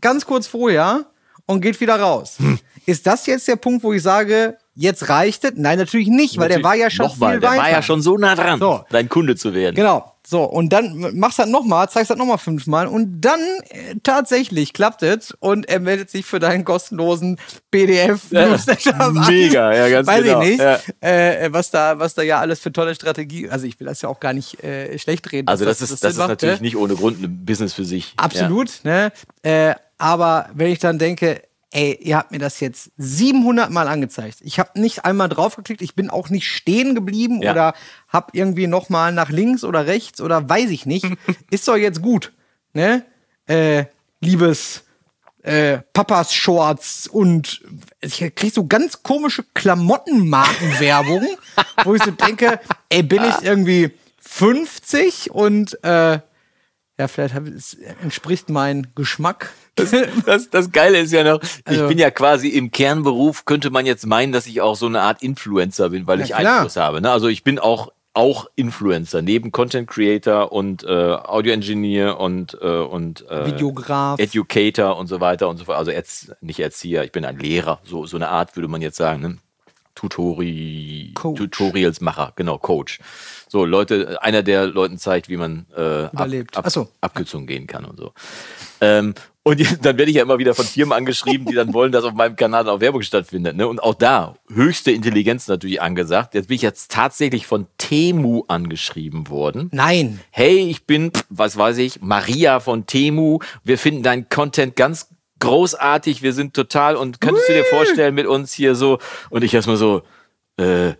ganz kurz vorher und geht wieder raus. Hm. Ist das jetzt der Punkt, wo ich sage, jetzt reicht es? Nein, natürlich nicht, weil der war ja schon viel weiter. Der war ja schon so nah dran, so. dein Kunde zu werden. Genau. So, und dann machst du halt das nochmal, zeigst das halt nochmal fünfmal und dann äh, tatsächlich klappt es und er meldet sich für deinen kostenlosen PDF. Ja, mega, ja, ganz Weiß genau. Weiß ich nicht, ja. äh, was, da, was da ja alles für tolle Strategie, also ich will das ja auch gar nicht äh, schlecht reden. Also das, das, ist, das, das ist natürlich ne? nicht ohne Grund ein Business für sich. Absolut, ja. ne? Äh, aber wenn ich dann denke, ey, ihr habt mir das jetzt 700 Mal angezeigt. Ich habe nicht einmal draufgeklickt, ich bin auch nicht stehen geblieben ja. oder habe irgendwie noch mal nach links oder rechts oder weiß ich nicht. Ist doch jetzt gut, ne? Äh, liebes äh, Papas Shorts und ich krieg so ganz komische Klamottenmarkenwerbung, wo ich so denke, ey, bin ich irgendwie 50 und äh, ja, vielleicht hab, es entspricht mein Geschmack das, das, das Geile ist ja noch, also, ich bin ja quasi im Kernberuf, könnte man jetzt meinen, dass ich auch so eine Art Influencer bin, weil ich klar. Einfluss habe. Ne? Also ich bin auch auch Influencer, neben Content Creator und äh, Audio Engineer und, äh, und äh, Videograf, Educator und so weiter und so fort. Also erz, nicht Erzieher, ich bin ein Lehrer, so, so eine Art würde man jetzt sagen. Ne? Tutori Coach. Tutorialsmacher, genau, Coach. So, Leute, einer der Leuten zeigt, wie man äh, ab, ab, so. Abkürzungen gehen kann und so. Ähm, und dann werde ich ja immer wieder von Firmen angeschrieben, die dann wollen, dass auf meinem Kanal auch Werbung stattfindet. Ne? Und auch da höchste Intelligenz natürlich angesagt. Jetzt bin ich jetzt tatsächlich von Temu angeschrieben worden. Nein. Hey, ich bin, was weiß ich, Maria von Temu. Wir finden deinen Content ganz großartig. Wir sind total und könntest Ui. du dir vorstellen mit uns hier so? Und ich erstmal so, äh,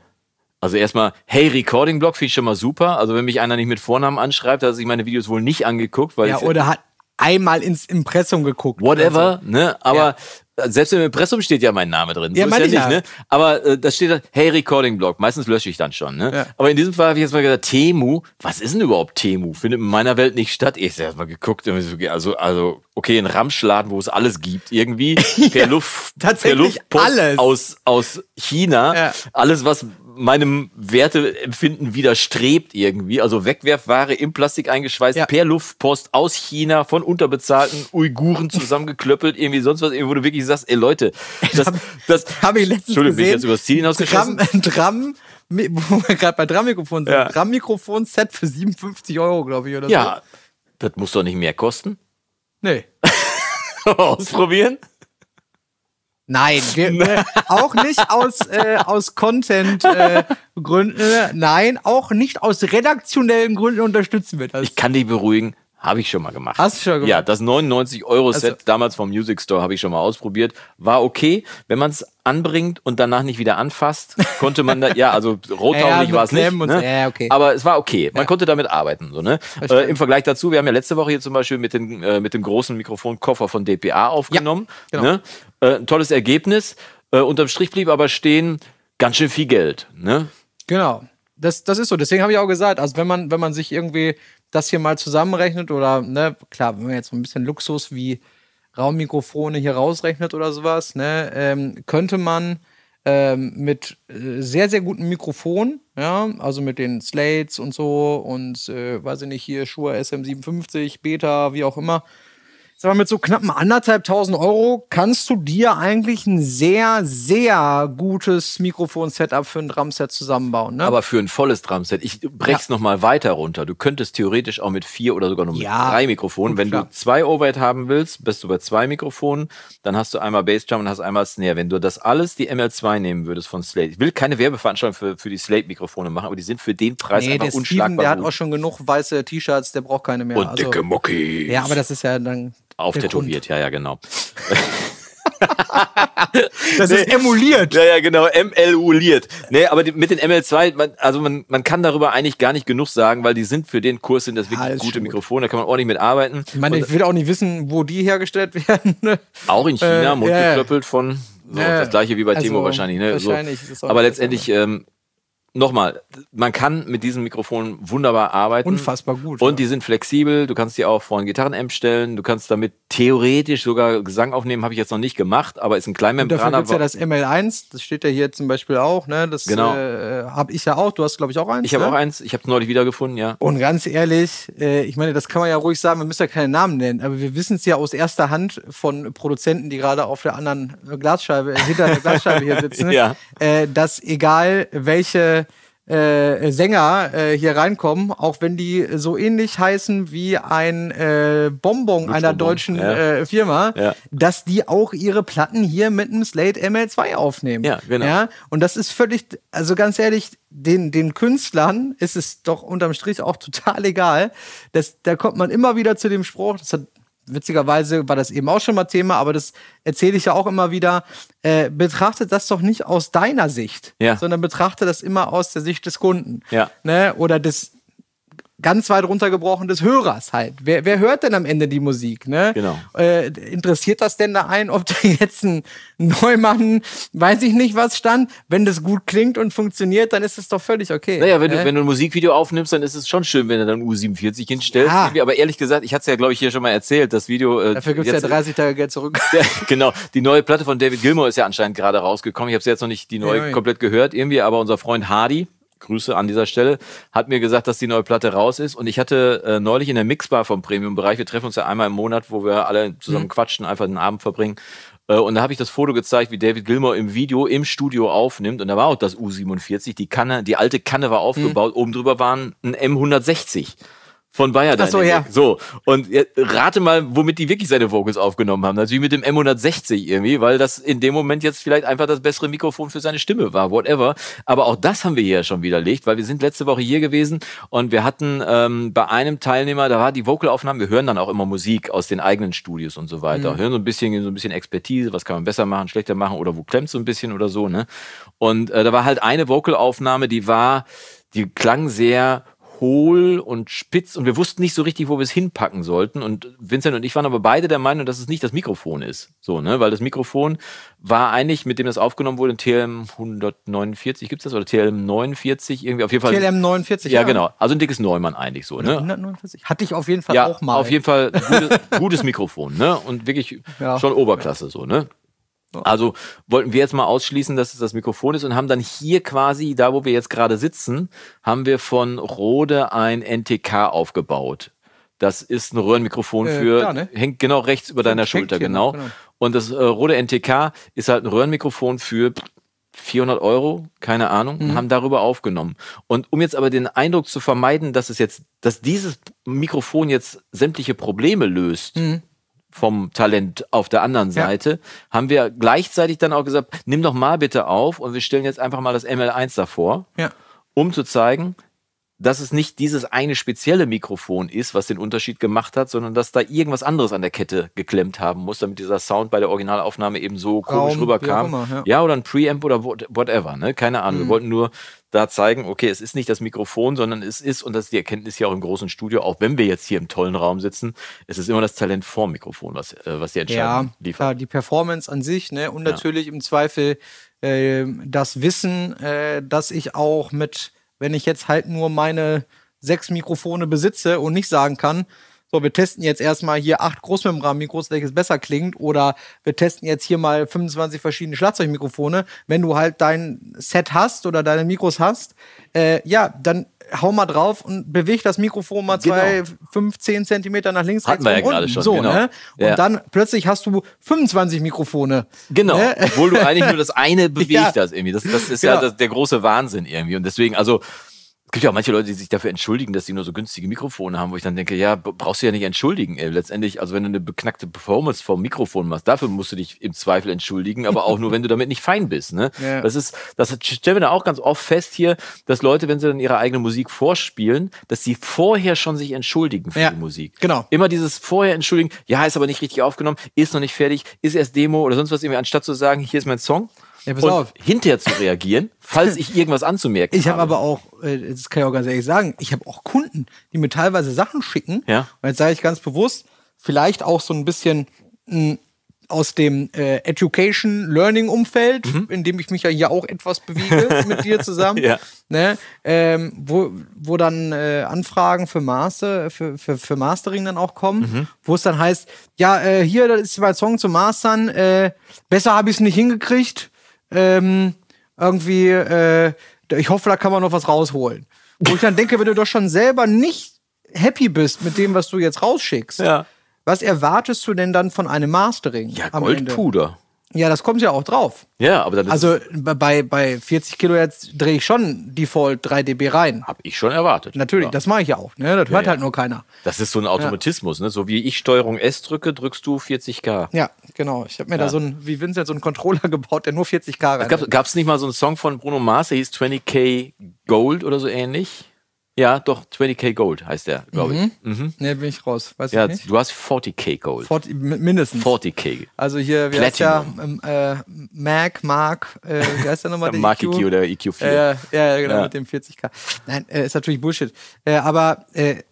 also erstmal, hey, Recording-Blog finde ich schon mal super. Also wenn mich einer nicht mit Vornamen anschreibt, hat er sich meine Videos wohl nicht angeguckt. Weil ja, oder hat einmal ins Impressum geguckt. Whatever, so. ne? Aber ja. selbst im Impressum steht ja mein Name drin. So ja, so ist ja nicht, ne? Aber äh, da steht da, hey, Recording Blog. Meistens lösche ich dann schon, ne? Ja. Aber in diesem Fall habe ich jetzt mal gesagt, Temu, was ist denn überhaupt Temu? Findet in meiner Welt nicht statt. Ich habe erst mal geguckt, also, also, okay, ein Ramschladen, wo es alles gibt, irgendwie. Per Luft, tatsächlich per Luftpost alles. aus, aus China. Ja. Alles, was meinem Werteempfinden widerstrebt irgendwie. Also Wegwerfware im Plastik eingeschweißt, ja. per Luftpost aus China von unterbezahlten Uiguren zusammengeklöppelt, irgendwie sonst was, wo du wirklich sagst, ey Leute, das, das habe ich letztens Entschuldigung, gesehen. bin ich jetzt übers Ziel hinausgeschossen? Dram, Dram wo wir gerade bei Drammikrofon sind, ja. drammikrofon set für 57 Euro, glaube ich, oder ja, so. Ja, das muss doch nicht mehr kosten. Nee. Ausprobieren? Nein, wir, äh, auch nicht aus, äh, aus Content-Gründen. Äh, nein, auch nicht aus redaktionellen Gründen unterstützen wir das. Ich kann dich beruhigen. Habe ich schon mal gemacht. Hast du schon gemacht? Ja, das 99-Euro-Set also, damals vom Music Store habe ich schon mal ausprobiert. War okay. Wenn man es anbringt und danach nicht wieder anfasst, konnte man da, ja, also rottaurig war es nicht. Ne? Ja, okay. Aber es war okay. Man ja. konnte damit arbeiten. So, ne? Äh, Im Vergleich dazu, wir haben ja letzte Woche hier zum Beispiel mit, den, äh, mit dem großen Mikrofonkoffer von DPA aufgenommen. Ja, genau. ne? äh, ein tolles Ergebnis. Äh, unterm Strich blieb aber stehen, ganz schön viel Geld. Ne? Genau. Das, das ist so. Deswegen habe ich auch gesagt, also wenn man, wenn man sich irgendwie das hier mal zusammenrechnet oder, ne, klar, wenn man jetzt so ein bisschen Luxus wie Raummikrofone hier rausrechnet oder sowas, ne, ähm, könnte man ähm, mit äh, sehr, sehr guten Mikrofonen, ja, also mit den Slates und so und, äh, weiß ich nicht, hier Shure SM57, Beta, wie auch immer, sag mal, mit so knappen anderthalbtausend Euro kannst du dir eigentlich ein sehr, sehr gutes Mikrofon-Setup für ein Drumset zusammenbauen. Ne? Aber für ein volles Drumset, ich brech's ja. nochmal weiter runter. Du könntest theoretisch auch mit vier oder sogar nur mit ja. drei Mikrofonen. Gut, Wenn klar. du zwei Overhead haben willst, bist du bei zwei Mikrofonen. Dann hast du einmal Bassdrum und hast einmal Snare. Wenn du das alles die ML2 nehmen würdest von Slate, ich will keine Werbeveranstaltung für, für die Slate-Mikrofone machen, aber die sind für den Preis nee, einfach unschlagbar. Steven, der gut. hat auch schon genug weiße T-Shirts, der braucht keine mehr. Und also, dicke Muckis. Ja, aber das ist ja dann Auftätowiert, ja, ja, genau. das nee. ist emuliert. Ja, ja, genau, MLUliert. Nee, aber die, mit den ML2, man, also man, man kann darüber eigentlich gar nicht genug sagen, weil die sind für den Kurs sind das wirklich ja, gute gut. Mikrofone, da kann man ordentlich mit arbeiten. Ich meine, Und, ich will auch nicht wissen, wo die hergestellt werden. Auch in China, äh, mundgeklöppelt yeah. von so, ja, das gleiche wie bei also, Timo wahrscheinlich. Ne? Wahrscheinlich so. Aber letztendlich, ähm, nochmal, man kann mit diesen Mikrofonen wunderbar arbeiten. Unfassbar gut. Und ja. die sind flexibel. Du kannst die auch vor ein Gitarrenamp stellen. Du kannst damit theoretisch sogar Gesang aufnehmen. Habe ich jetzt noch nicht gemacht, aber ist ein Kleinmembraner. Und dafür gibt's ja das ML1. Das steht ja hier zum Beispiel auch. Ne? Das genau. äh, habe ich ja auch. Du hast, glaube ich, auch eins. Ich habe ne? auch eins. Ich habe es neulich wiedergefunden, ja. Und ganz ehrlich, äh, ich meine, das kann man ja ruhig sagen. Wir müssen ja keine Namen nennen. Aber wir wissen es ja aus erster Hand von Produzenten, die gerade auf der anderen Glasscheibe, äh, hinter der Glasscheibe hier sitzen, ja. äh, dass egal welche äh, Sänger äh, hier reinkommen, auch wenn die so ähnlich heißen wie ein äh, Bonbon einer Bonbon. deutschen ja. Äh, Firma, ja. dass die auch ihre Platten hier mit einem Slate ML2 aufnehmen. Ja, genau. Ja? Und das ist völlig, also ganz ehrlich, den, den Künstlern ist es doch unterm Strich auch total egal. Das, da kommt man immer wieder zu dem Spruch, das hat witzigerweise war das eben auch schon mal Thema, aber das erzähle ich ja auch immer wieder, äh, betrachte das doch nicht aus deiner Sicht, ja. sondern betrachte das immer aus der Sicht des Kunden ja. ne? oder des ganz weit runtergebrochen des Hörers halt. Wer, wer hört denn am Ende die Musik? Ne? Genau. Äh, interessiert das denn da ein, ob da jetzt ein Neumann, weiß ich nicht was stand? Wenn das gut klingt und funktioniert, dann ist es doch völlig okay. Naja, wenn, äh? du, ne? wenn du ein Musikvideo aufnimmst, dann ist es schon schön, wenn du dann U47 hinstellst. Ja. Aber ehrlich gesagt, ich hatte es ja, glaube ich, hier schon mal erzählt, das Video... Äh, Dafür gibt's jetzt, ja 30 Tage Geld zurück. genau. Die neue Platte von David Gilmour ist ja anscheinend gerade rausgekommen. Ich habe es jetzt noch nicht die neue ja, komplett gehört irgendwie, aber unser Freund Hardy Grüße an dieser Stelle, hat mir gesagt, dass die neue Platte raus ist. Und ich hatte äh, neulich in der Mixbar vom Premium-Bereich, wir treffen uns ja einmal im Monat, wo wir alle zusammen mhm. quatschen, einfach den Abend verbringen. Äh, und da habe ich das Foto gezeigt, wie David Gilmore im Video im Studio aufnimmt. Und da war auch das U47, die Kanne, die alte Kanne war aufgebaut, mhm. oben drüber waren ein M160 von Bayer Ach so, ja. So, und rate mal, womit die wirklich seine Vocals aufgenommen haben. Natürlich also mit dem M160 irgendwie, weil das in dem Moment jetzt vielleicht einfach das bessere Mikrofon für seine Stimme war, whatever. Aber auch das haben wir hier schon widerlegt, weil wir sind letzte Woche hier gewesen und wir hatten ähm, bei einem Teilnehmer, da war die Vocalaufnahme wir hören dann auch immer Musik aus den eigenen Studios und so weiter. Mhm. Hören so ein bisschen, so ein bisschen Expertise, was kann man besser machen, schlechter machen oder wo klemmt so ein bisschen oder so, ne? Und äh, da war halt eine Vocalaufnahme, die war, die klang sehr hohl und spitz und wir wussten nicht so richtig, wo wir es hinpacken sollten. Und Vincent und ich waren aber beide der Meinung, dass es nicht das Mikrofon ist. So, ne? Weil das Mikrofon war eigentlich, mit dem das aufgenommen wurde, TLM 149 gibt's das oder TLM 49 irgendwie auf jeden Fall. TLM 49, ja. Ja, genau. Also ein dickes Neumann eigentlich so, ne? 149. Hatte ich auf jeden Fall ja, auch mal. Auf jeden Fall gutes, gutes Mikrofon, ne? Und wirklich ja. schon Oberklasse so, ne? Also wollten wir jetzt mal ausschließen, dass es das Mikrofon ist und haben dann hier quasi, da wo wir jetzt gerade sitzen, haben wir von Rode ein NTK aufgebaut. Das ist ein Röhrenmikrofon äh, für, da, ne? hängt genau rechts über deiner Schulter, genau. Noch, genau. Und das äh, Rode NTK ist halt ein Röhrenmikrofon für 400 Euro, keine Ahnung, mhm. haben darüber aufgenommen. Und um jetzt aber den Eindruck zu vermeiden, dass es jetzt, dass dieses Mikrofon jetzt sämtliche Probleme löst, mhm vom Talent auf der anderen Seite, ja. haben wir gleichzeitig dann auch gesagt, nimm doch mal bitte auf und wir stellen jetzt einfach mal das ML1 davor, ja. um zu zeigen, dass es nicht dieses eine spezielle Mikrofon ist, was den Unterschied gemacht hat, sondern dass da irgendwas anderes an der Kette geklemmt haben muss, damit dieser Sound bei der Originalaufnahme eben so komisch Raum, rüberkam. Immer, ja. ja. oder ein Preamp oder whatever, ne? Keine Ahnung. Mhm. Wir wollten nur da zeigen, okay, es ist nicht das Mikrofon, sondern es ist, und das ist die Erkenntnis hier auch im großen Studio, auch wenn wir jetzt hier im tollen Raum sitzen, es ist immer das Talent vorm Mikrofon, was, äh, was die Entscheidung ja, liefert. Klar, die Performance an sich, ne? Und ja. natürlich im Zweifel äh, das Wissen, äh, dass ich auch mit, wenn ich jetzt halt nur meine sechs Mikrofone besitze und nicht sagen kann, so, wir testen jetzt erstmal hier acht Großmembranmikros, welches besser klingt, oder wir testen jetzt hier mal 25 verschiedene Schlagzeugmikrofone. Wenn du halt dein Set hast oder deine Mikros hast, äh, ja, dann hau mal drauf und beweg das Mikrofon mal genau. zwei, fünf, zehn Zentimeter nach links, Hatten rechts, wir ja unten. Schon, so, genau. ne? Und ja. dann plötzlich hast du 25 Mikrofone. Genau, ne? obwohl du eigentlich nur das eine bewegt ja. das irgendwie. Das, das ist genau. ja das, der große Wahnsinn irgendwie. Und deswegen, also es gibt ja auch manche Leute, die sich dafür entschuldigen, dass sie nur so günstige Mikrofone haben, wo ich dann denke, ja, brauchst du ja nicht entschuldigen. Ey. Letztendlich, also wenn du eine beknackte Performance vom Mikrofon machst, dafür musst du dich im Zweifel entschuldigen, aber auch nur, wenn du damit nicht fein bist. Ne? Ja. Das ist, das stellen wir da auch ganz oft fest hier, dass Leute, wenn sie dann ihre eigene Musik vorspielen, dass sie vorher schon sich entschuldigen für ja, die Musik. Genau. Immer dieses vorher entschuldigen, ja, ist aber nicht richtig aufgenommen, ist noch nicht fertig, ist erst Demo oder sonst was irgendwie, anstatt zu sagen, hier ist mein Song, ja, pass und auf. hinterher zu reagieren, falls ich irgendwas anzumerken ich hab habe. Ich habe aber auch, äh, das kann ich auch ganz ehrlich sagen, ich habe auch Kunden, die mir teilweise Sachen schicken. Ja. Und jetzt sage ich ganz bewusst, vielleicht auch so ein bisschen hm, aus dem äh, Education Learning Umfeld, mhm. in dem ich mich ja hier auch etwas bewege mit dir zusammen, ja. ne? ähm, wo, wo dann äh, Anfragen für Master für, für, für Mastering dann auch kommen, mhm. wo es dann heißt, ja äh, hier das ist mein Song zum mastern, äh, besser habe ich es nicht hingekriegt, ähm, irgendwie, äh, ich hoffe, da kann man noch was rausholen. Wo ich dann denke, wenn du doch schon selber nicht happy bist mit dem, was du jetzt rausschickst, ja. was erwartest du denn dann von einem Mastering? Ja, Goldpuder. Ja, das kommt ja auch drauf. Ja, aber dann ist Also bei, bei 40 Kilohertz drehe ich schon Default 3 dB rein. Hab ich schon erwartet. Natürlich, ja. das mache ich ja auch. Ne? Das hört ja. halt nur keiner. Das ist so ein Automatismus. Ne? So wie ich Steuerung S drücke, drückst du 40k. Ja, genau. Ich habe mir da so ein, wie Vincent, so einen Controller gebaut, der nur 40k rein. Gab es nicht mal so einen Song von Bruno Mars, der hieß 20k Gold oder so ähnlich? Ja, doch, 20k Gold heißt der, glaube ich. Mhm. Mhm. Ne, bin ich raus. Weiß ja, ich nicht. du hast 40k Gold. 40, mindestens. 40k. Also hier, wie Platinum. heißt der? Ähm, äh, Mac, Mark, äh, wie heißt der nochmal? der Mark EQ? E oder EQ4. Äh, ja, genau, ja. mit dem 40k. Nein, äh, ist natürlich Bullshit. Äh, aber, äh,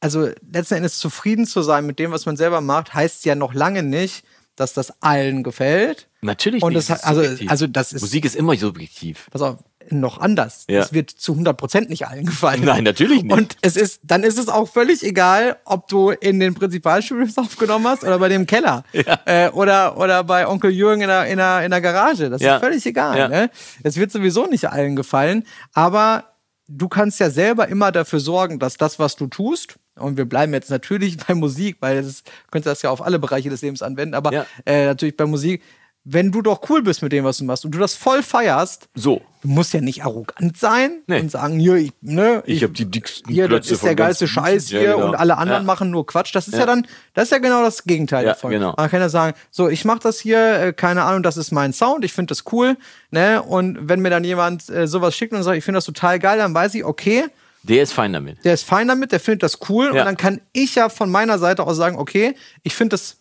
also letzten Endes zufrieden zu sein mit dem, was man selber macht, heißt ja noch lange nicht, dass das allen gefällt. Natürlich und nicht. Das, also, also das ist, Musik ist immer subjektiv. Pass auf, noch anders. Ja. Das wird zu 100 Prozent nicht allen gefallen. Nein, natürlich nicht. Und es ist, dann ist es auch völlig egal, ob du in den Prinzipalstudios aufgenommen hast oder bei dem Keller ja. äh, oder, oder bei Onkel Jürgen in der, in der, in der Garage. Das ja. ist völlig egal. Ne? Es wird sowieso nicht allen gefallen, aber du kannst ja selber immer dafür sorgen, dass das, was du tust, und wir bleiben jetzt natürlich bei Musik, weil das könntest das ja auf alle Bereiche des Lebens anwenden, aber äh, natürlich bei Musik, wenn du doch cool bist mit dem, was du machst und du das voll feierst, so. du musst ja nicht arrogant sein nee. und sagen, hier, ich, ne, ich, ich habe die dicksten hier, das ist der geilste Scheiß hier ja, genau. und alle anderen ja. machen nur Quatsch. Das ist ja. ja. dann, das ist ja genau das Gegenteil davon. Genau. Man kann ja sagen, so, ich mache das hier, äh, keine Ahnung, das ist mein Sound, ich finde das cool, ne, und wenn mir dann jemand äh, sowas schickt und sagt, ich finde das total geil, dann weiß ich, okay, der ist fein damit. Der ist fein damit, der findet das cool und dann kann ich ja von meiner Seite aus sagen, okay, ich finde das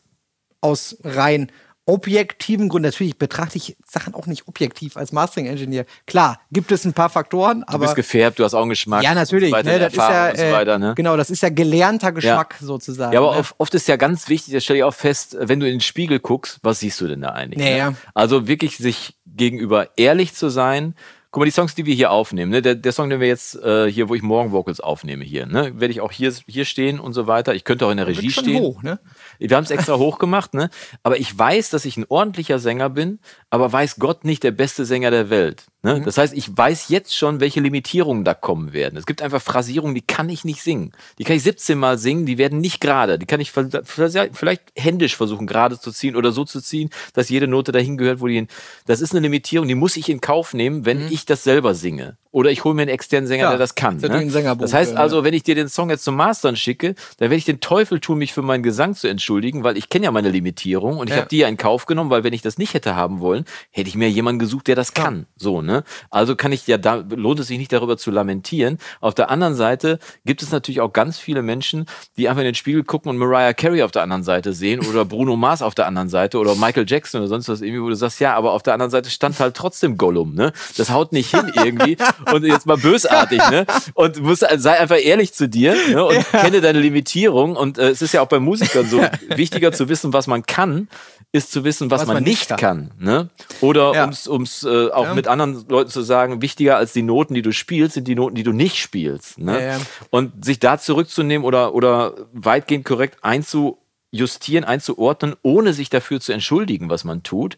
aus rein objektiven Grund, natürlich betrachte ich Sachen auch nicht objektiv als Mastering Engineer. Klar, gibt es ein paar Faktoren, aber. Du bist gefärbt, du hast auch einen Geschmack. Ja, natürlich. So weiter, ne, das ist ja, äh, so weiter, ne? Genau, das ist ja gelernter Geschmack ja. sozusagen. Ja, aber ne? oft, ist ja ganz wichtig, das stelle ich auch fest, wenn du in den Spiegel guckst, was siehst du denn da eigentlich? Ne? Naja. Ne? Also wirklich sich gegenüber ehrlich zu sein, guck mal, die Songs, die wir hier aufnehmen, ne? der, der Song, den wir jetzt äh, hier, wo ich morgen Vocals aufnehme, hier, ne? werde ich auch hier, hier stehen und so weiter. Ich könnte auch in der Regie stehen. Hoch, ne? Wir haben es extra hoch gemacht, ne? aber ich weiß, dass ich ein ordentlicher Sänger bin, aber weiß Gott nicht der beste Sänger der Welt. Ne? Mhm. Das heißt, ich weiß jetzt schon, welche Limitierungen da kommen werden. Es gibt einfach Phrasierungen, die kann ich nicht singen. Die kann ich 17 Mal singen, die werden nicht gerade. Die kann ich vielleicht händisch versuchen, gerade zu ziehen oder so zu ziehen, dass jede Note dahin gehört, wo die hin. Das ist eine Limitierung, die muss ich in Kauf nehmen, wenn mhm. ich das selber singe oder ich hole mir einen externen Sänger, ja, der das kann. Ne? Das heißt also, wenn ich dir den Song jetzt zum Mastern schicke, dann werde ich den Teufel tun, mich für meinen Gesang zu entschuldigen, weil ich kenne ja meine Limitierung und ich ja. habe die ja in Kauf genommen, weil wenn ich das nicht hätte haben wollen, hätte ich mir jemanden gesucht, der das kann. So, ne? Also kann ich ja da, lohnt es sich nicht darüber zu lamentieren. Auf der anderen Seite gibt es natürlich auch ganz viele Menschen, die einfach in den Spiegel gucken und Mariah Carey auf der anderen Seite sehen oder Bruno Mars auf der anderen Seite oder Michael Jackson oder sonst was irgendwie, wo du sagst, ja, aber auf der anderen Seite stand halt trotzdem Gollum, ne? Das haut nicht hin irgendwie und jetzt mal bösartig, ne? Und musst, sei einfach ehrlich zu dir ne? und ja. kenne deine Limitierung. Und äh, es ist ja auch bei Musikern so, wichtiger zu wissen, was man kann, ist zu wissen, was, was man, man, nicht kann. kann ne? Oder ja. ums, ums äh, auch ja. mit anderen Leuten zu sagen, wichtiger als die Noten, die du spielst, sind die Noten, die du nicht spielst. Ne? Und sich da zurückzunehmen oder, oder weitgehend korrekt einzu justieren, einzuordnen, ohne sich dafür zu entschuldigen, was man tut,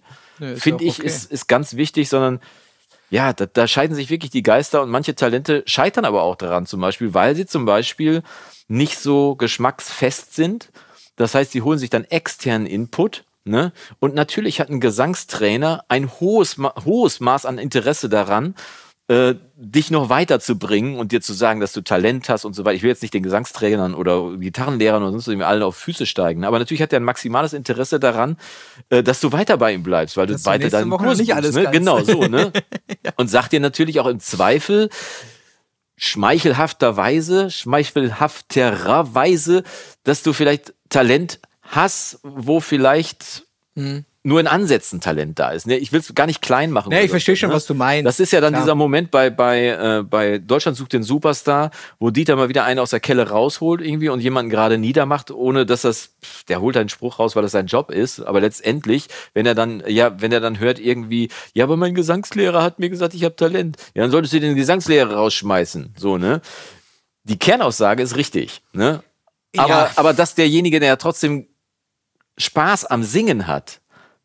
finde ich, okay. ist, ist ganz wichtig, sondern ja, da, da, scheiden sich wirklich die Geister und manche Talente scheitern aber auch daran zum Beispiel, weil sie zum Beispiel nicht so geschmacksfest sind. Das heißt, sie holen sich dann externen Input. Ne? Und natürlich hat ein Gesangstrainer ein hohes, hohes Maß an Interesse daran, äh, dich noch weiterzubringen und dir zu sagen, dass du Talent hast und so weiter. Ich will jetzt nicht den Gesangstrainern oder Gitarrenlehrern oder sonst irgendwie alle auf Füße steigen, aber natürlich hat er ein maximales Interesse daran, äh, dass du weiter bei ihm bleibst, weil dass du weiter deinen Woche Kurs nicht alles bist, ne? Genau so, ne? Und sagt dir natürlich auch im Zweifel schmeichelhafterweise, schmeichelhaftererweise, dass du vielleicht Talent hast, wo vielleicht hm nur in Ansätzen Talent da ist. Ne? Ich will es gar nicht klein machen. Nee, ich verstehe schon, ne? was du meinst. Das ist ja dann Klar. dieser Moment bei, bei, äh, bei Deutschland sucht den Superstar, wo Dieter mal wieder einen aus der Kelle rausholt irgendwie und jemanden gerade niedermacht, ohne dass das, pff, der holt einen Spruch raus, weil das sein Job ist. Aber letztendlich, wenn er dann, ja, wenn er dann hört irgendwie, ja, aber mein Gesangslehrer hat mir gesagt, ich habe Talent. Ja, dann solltest du den Gesangslehrer rausschmeißen. So, ne? Die Kernaussage ist richtig, ne? Ja. Aber, aber dass derjenige, der ja trotzdem Spaß am Singen hat,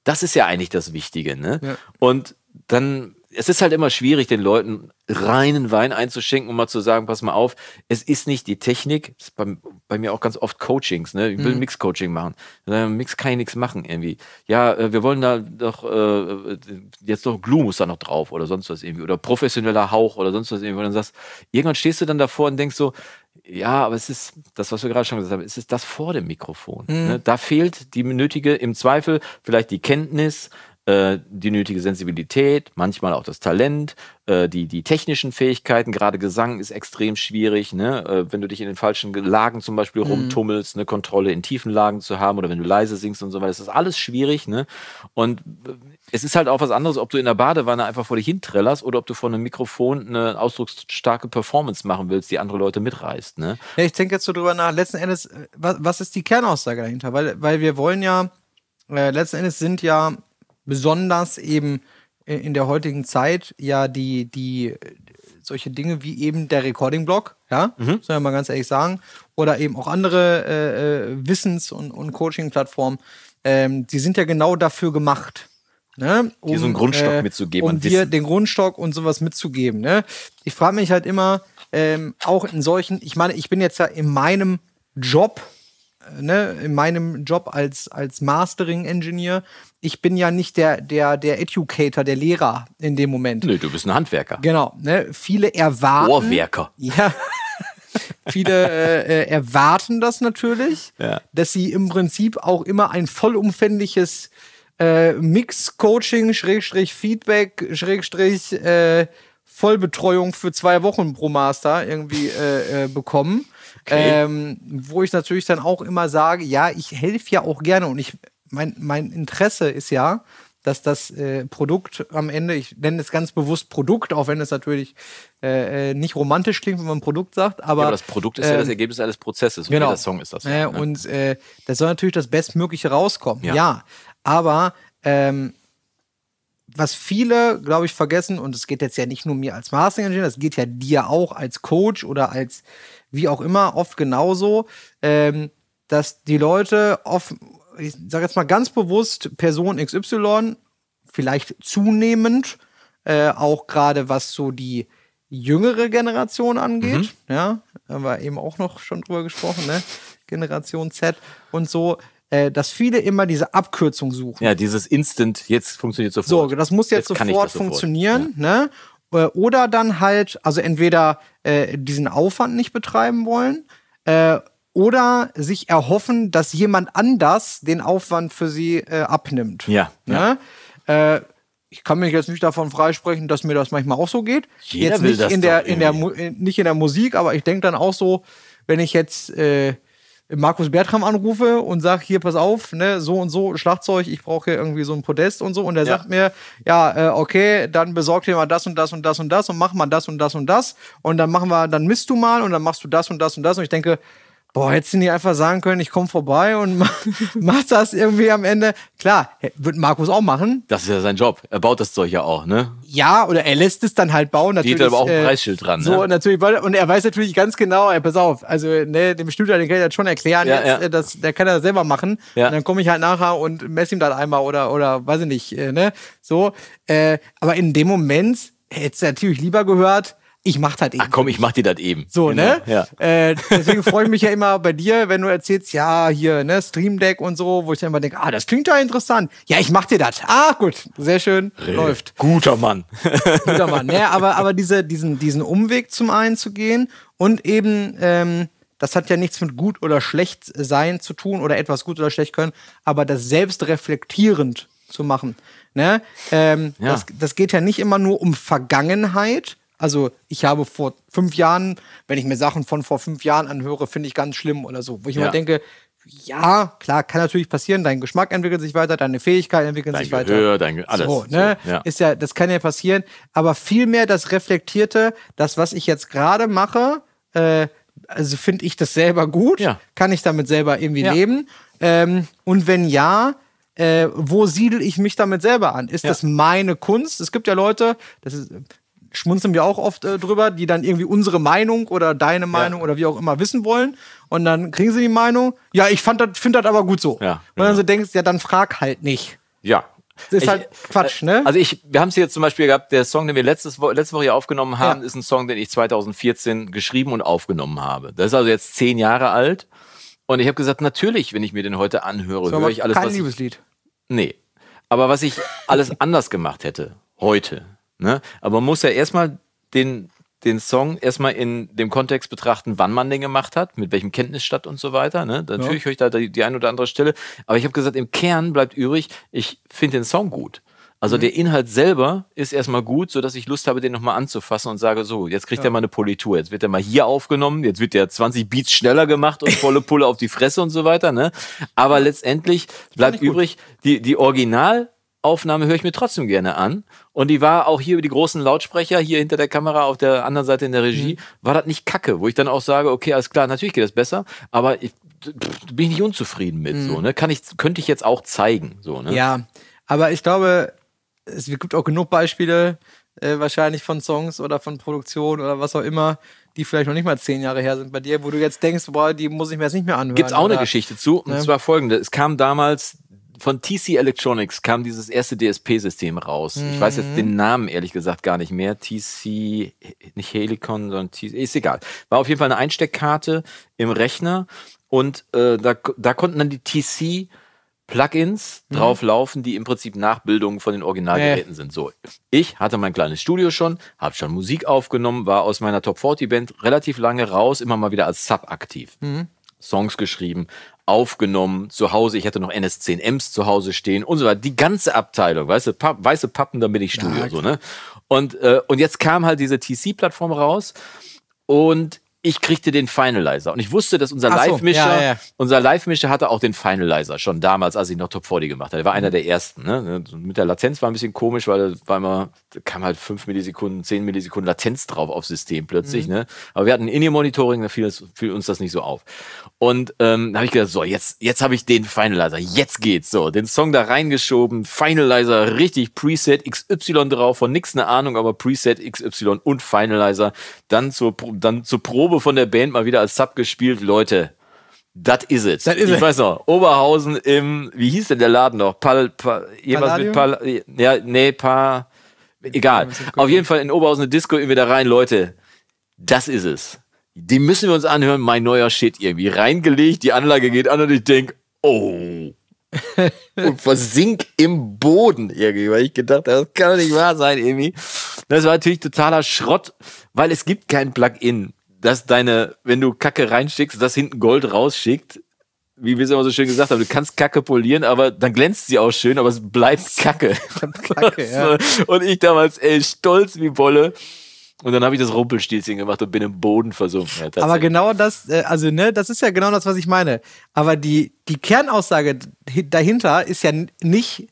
das ist ja eigentlich das Wichtige. Ne? Ja. Und dann, es ist halt immer schwierig, den Leuten reinen Wein einzuschenken um mal zu sagen, pass mal auf, es ist nicht die Technik, ist bei, bei mir auch ganz oft Coachings, ne? Ich will mhm. Mix-Coaching machen. Mix kann ich nichts machen irgendwie. Ja, äh, wir wollen da doch äh, jetzt noch Glue muss da noch drauf oder sonst was irgendwie. Oder professioneller Hauch oder sonst was irgendwie. Und dann sagst irgendwann stehst du dann davor und denkst so, ja, aber es ist das, was wir gerade schon gesagt haben, es ist das vor dem Mikrofon. Ne? Mhm. Ne? Da fehlt die nötige, im Zweifel vielleicht die Kenntnis, äh, die nötige Sensibilität, manchmal auch das Talent, äh, die, die technischen Fähigkeiten. Gerade Gesang ist extrem schwierig, ne? Äh, wenn du dich in den falschen Lagen zum Beispiel mhm. rumtummelst, eine Kontrolle in tiefen Lagen zu haben oder wenn du leise singst und so weiter. Das ist alles schwierig. Ne? Und äh, es ist halt auch was anderes, ob du in der Badewanne einfach vor dich hinträllerst oder ob du vor einem Mikrofon eine ausdrucksstarke Performance machen willst, die andere Leute mitreißt. Ne? Ja, ich denke jetzt so drüber nach. Letzten Endes, äh, was, was ist die Kernaussage dahinter? Weil, weil wir wollen ja, äh, letzten Endes sind ja besonders eben in der heutigen Zeit ja die, die solche Dinge wie eben der Recording-Blog, ja, mhm. soll ja mal ganz ehrlich sagen, oder eben auch andere äh, äh, Wissens- und, und Coaching-Plattformen, ähm, die sind ja genau dafür gemacht. Ne? Um, so äh, einen Grundstock äh, mitzugeben. Um dir den Grundstock und sowas mitzugeben. Ne? Ich frage mich halt immer, ähm, auch in solchen, ich meine, ich bin jetzt ja in meinem Job ne, in meinem Job als, als Mastering-Engineer, ich bin ja nicht der, der, der Educator, der Lehrer in dem Moment. Nö, du bist ein Handwerker. Genau. Ne, viele erwarten. Ohrwerker. Ja. Viele äh, äh, erwarten das natürlich, ja. dass sie im Prinzip auch immer ein vollumfängliches äh, Mix-Coaching, Schrägstrich Feedback, Schrägstrich äh, Vollbetreuung für zwei Wochen pro Master irgendwie äh, äh bekommen. Ähm, wo ich natürlich dann auch immer sage, ja, ich helfe ja auch gerne und ich, mein, mein Interesse ist ja, dass das äh, Produkt am Ende, ich nenne es ganz bewusst Produkt, auch wenn es natürlich äh, äh nicht romantisch klingt, wenn man Produkt sagt, aber, ja, aber das Produkt ist äh, ja das ähm, Ergebnis eines Prozesses genau. der Song ist das. Ja, äh, ne? Und äh, das soll natürlich das Bestmögliche rauskommen, ja. ja. Aber ähm, was viele, glaube ich, vergessen, und es geht jetzt ja nicht nur mir als marketing engineer das geht ja dir auch als Coach oder als wie auch immer, oft genauso, ähm, dass die Leute oft, ich sage jetzt mal ganz bewusst, Person XY vielleicht zunehmend, äh, auch gerade was so die jüngere Generation angeht, mhm. ja, haben wir eben auch noch schon drüber gesprochen, ne? Generation Z und so, äh, dass viele immer diese Abkürzung suchen. Ja, dieses Instant, jetzt funktioniert sofort. So, das muss jetzt, jetzt sofort, das sofort funktionieren, ja. ne? Äh, oder dann halt, also entweder äh, diesen Aufwand nicht betreiben wollen äh, oder sich erhoffen, dass jemand anders den Aufwand für sie äh, abnimmt. Ja. Ne? ja. ja? Äh, ich kann mich jetzt nicht davon freisprechen, dass mir das manchmal auch so geht. Jeder jetzt will nicht das in der, in der, in, äh, nicht in der Musik, aber ich denke dann auch so, wenn ich jetzt, äh, Markus Bertram anrufe und sage, hier, pass auf, ne, so und so Schlagzeug, ich brauche irgendwie so ein Podest und so. Und er ja. sagt mir, ja, äh, okay, dann besorgt dir mal das und das und das und das und mach mal das und das und das. Und dann machen wir, dann misst du mal und dann machst du das und das und das. Und ich denke, Boah, hättest du nicht einfach sagen können, ich komme vorbei und mach, mach, das irgendwie am Ende. Klar, wird Markus auch machen. Das ist ja sein Job. Er baut das Zeug ja auch, ne? Ja, oder er lässt es dann halt bauen. Natürlich, Geht aber auch ein äh, Preisschild dran. ne? So, natürlich. Und er weiß natürlich ganz genau, ey, pass auf, also ne, dem Studio, den kann ich das schon erklären, ja, jetzt, ja. Äh, das, der kann das selber machen. Ja. Und dann komme ich halt nachher und messe ihm das einmal oder, oder weiß ich nicht, äh, ne? So. Äh, aber in dem Moment hättest du natürlich lieber gehört, ich mach das eben. Ach komm, ich mach dir das eben. So, genau. ne? Ja. Äh, deswegen freue ich mich ja immer bei dir, wenn du erzählst, ja, hier, ne, Stream Deck und so, wo ich dann immer denke, ah, das klingt ja interessant. Ja, ich mach dir das. Ah, gut, sehr schön, Re läuft. Guter Mann. Guter Mann, ne? Aber, aber diese, diesen, diesen Umweg zum einen zu gehen und eben, ähm, das hat ja nichts mit gut oder schlecht sein zu tun oder etwas gut oder schlecht können, aber das selbst reflektierend zu machen. Ne? Ähm, ja. das, das geht ja nicht immer nur um Vergangenheit, also ich habe vor fünf Jahren, wenn ich mir Sachen von vor fünf Jahren anhöre, finde ich ganz schlimm oder so, wo ich ja. immer denke, ja, klar, kann natürlich passieren. Dein Geschmack entwickelt sich weiter, deine Fähigkeiten entwickeln dein sich Gehör, weiter. Dein alles. So, ne? So, ja. Ist ja, das kann ja passieren. Aber vielmehr das Reflektierte, das, was ich jetzt gerade mache, äh, also finde ich das selber gut? Ja. Kann ich damit selber irgendwie ja. leben? Ähm, und wenn ja, äh, wo siedel ich mich damit selber an? Ist ja. das meine Kunst? Es gibt ja Leute, das ist, schmunzeln wir auch oft äh, drüber, die dann irgendwie unsere Meinung oder deine Meinung ja. oder wie auch immer wissen wollen. Und dann kriegen sie die Meinung, ja, ich finde das aber gut so. Ja, Und dann genau. so denkst, ja, dann frag halt nicht. Ja. Das ist ich, halt Quatsch, äh, ne? Also ich, wir haben es jetzt zum Beispiel gehabt, der Song, den wir letztes, letzte Woche hier aufgenommen haben, ja. ist ein Song, den ich 2014 geschrieben und aufgenommen habe. Das ist also jetzt zehn Jahre alt. Und ich habe gesagt, natürlich, wenn ich mir den heute anhöre, höre ich alles. Kein was Liebeslied. Ich, nee. Aber was ich alles anders gemacht hätte heute, Ne? Aber man muss ja erstmal den, den Song erstmal in dem Kontext betrachten, wann man den gemacht hat, mit welchem Kenntnisstand und so weiter. Ne? Natürlich ja. höre ich da die, die eine oder andere Stelle. Aber ich habe gesagt, im Kern bleibt übrig, ich finde den Song gut. Also mhm. der Inhalt selber ist erstmal gut, sodass ich Lust habe, den nochmal anzufassen und sage, so, jetzt kriegt ja. er mal eine Politur, jetzt wird er mal hier aufgenommen, jetzt wird der 20 Beats schneller gemacht und volle Pulle auf die Fresse und so weiter. Ne? Aber letztendlich bleibt übrig, die, die Original Aufnahme höre ich mir trotzdem gerne an. Und die war auch hier über die großen Lautsprecher, hier hinter der Kamera, auf der anderen Seite in der Regie, mhm. war das nicht kacke, wo ich dann auch sage, okay, alles klar, natürlich geht das besser, aber ich, pff, bin ich nicht unzufrieden mit, mhm. so, ne? Kann ich, könnte ich jetzt auch zeigen, so, ne? Ja, aber ich glaube, es gibt auch genug Beispiele, äh, wahrscheinlich von Songs oder von Produktionen oder was auch immer, die vielleicht noch nicht mal zehn Jahre her sind bei dir, wo du jetzt denkst, boah, die muss ich mir jetzt nicht mehr anhören. es auch oder? eine Geschichte zu, und ne? zwar folgende. Es kam damals von TC Electronics kam dieses erste DSP-System raus. Mhm. Ich weiß jetzt den mhm. Namen ehrlich gesagt gar nicht mehr. TC, nicht Helicon, sondern TC, ist egal. War auf jeden Fall eine Einsteckkarte im Rechner und äh, da, da konnten dann die TC Plugins mhm. drauflaufen, die im Prinzip Nachbildungen von den Originalgeräten äh. sind. So, ich hatte mein kleines Studio schon, habe schon Musik aufgenommen, war aus meiner Top 40 Band relativ lange raus, immer mal wieder als Sub aktiv. Mhm. Songs geschrieben, aufgenommen zu Hause. Ich hatte noch NS10Ms zu Hause stehen und so weiter. Die ganze Abteilung, weißt du, Papp, weiße Pappen, damit ich Studio, ja, so, ne? Und, äh, und jetzt kam halt diese TC-Plattform raus und ich kriegte den Finalizer. Und ich wusste, dass unser so, Live-Mischer, ja, ja. unser Live-Mischer hatte auch den Finalizer schon damals, als ich noch Top 40 gemacht hatte. Er war einer mhm. der ersten. Ne? Mit der Latenz war ein bisschen komisch, weil das war kam halt 5 Millisekunden, 10 Millisekunden Latenz drauf aufs System plötzlich. Mhm. Ne? Aber wir hatten In-Ear-Monitoring, da fiel, das, fiel, uns das nicht so auf. Und ähm, da habe ich gedacht, so, jetzt, jetzt habe ich den Finalizer, jetzt geht's. So, den Song da reingeschoben, Finalizer, richtig Preset XY drauf, von nix eine Ahnung, aber Preset XY und Finalizer. Dann zur, dann zur Probe von der Band mal wieder als Sub gespielt. Leute, das is it. That is ich it. weiß noch, Oberhausen im, wie hieß denn der Laden noch? Pal, Pal, Palladium? mit Pal, ja, nee, Paar, Egal. Auf jeden Fall in Oberhausen eine Disco, irgendwie da rein, Leute. Das ist es. Die müssen wir uns anhören, mein neuer Shit irgendwie. Reingelegt, die Anlage geht an und ich denk, oh. und versink im Boden irgendwie, weil ich gedacht habe, das kann doch nicht wahr sein, irgendwie. Das war natürlich totaler Schrott, weil es gibt kein Plugin, das deine, wenn du Kacke reinschickst, das hinten Gold rausschickt wie wir es immer so schön gesagt haben, du kannst Kacke polieren, aber dann glänzt sie auch schön, aber es bleibt Kacke. Kacke ja. Und ich damals, ey, stolz wie Bolle. Und dann habe ich das Rumpelstilzchen gemacht und bin im Boden versunken. Ja, aber genau das, äh, also ne, das ist ja genau das, was ich meine. Aber die, die Kernaussage dahinter ist ja nicht,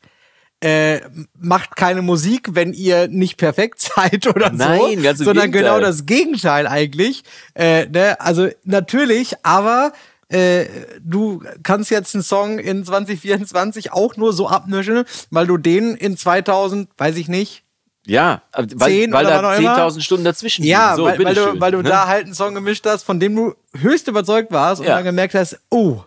äh, macht keine Musik, wenn ihr nicht perfekt seid oder Nein, so, ganz im sondern genau Gegenteil. genau das Gegenteil eigentlich. Äh, ne? Also natürlich, aber äh, du kannst jetzt einen Song in 2024 auch nur so abmischen, weil du den in 2000, weiß ich nicht, ja, weil, 10 weil da 10.000 Stunden dazwischen Ja, so, weil, weil, du, weil du ne? da halt einen Song gemischt hast, von dem du höchst überzeugt warst und dann gemerkt hast, oh,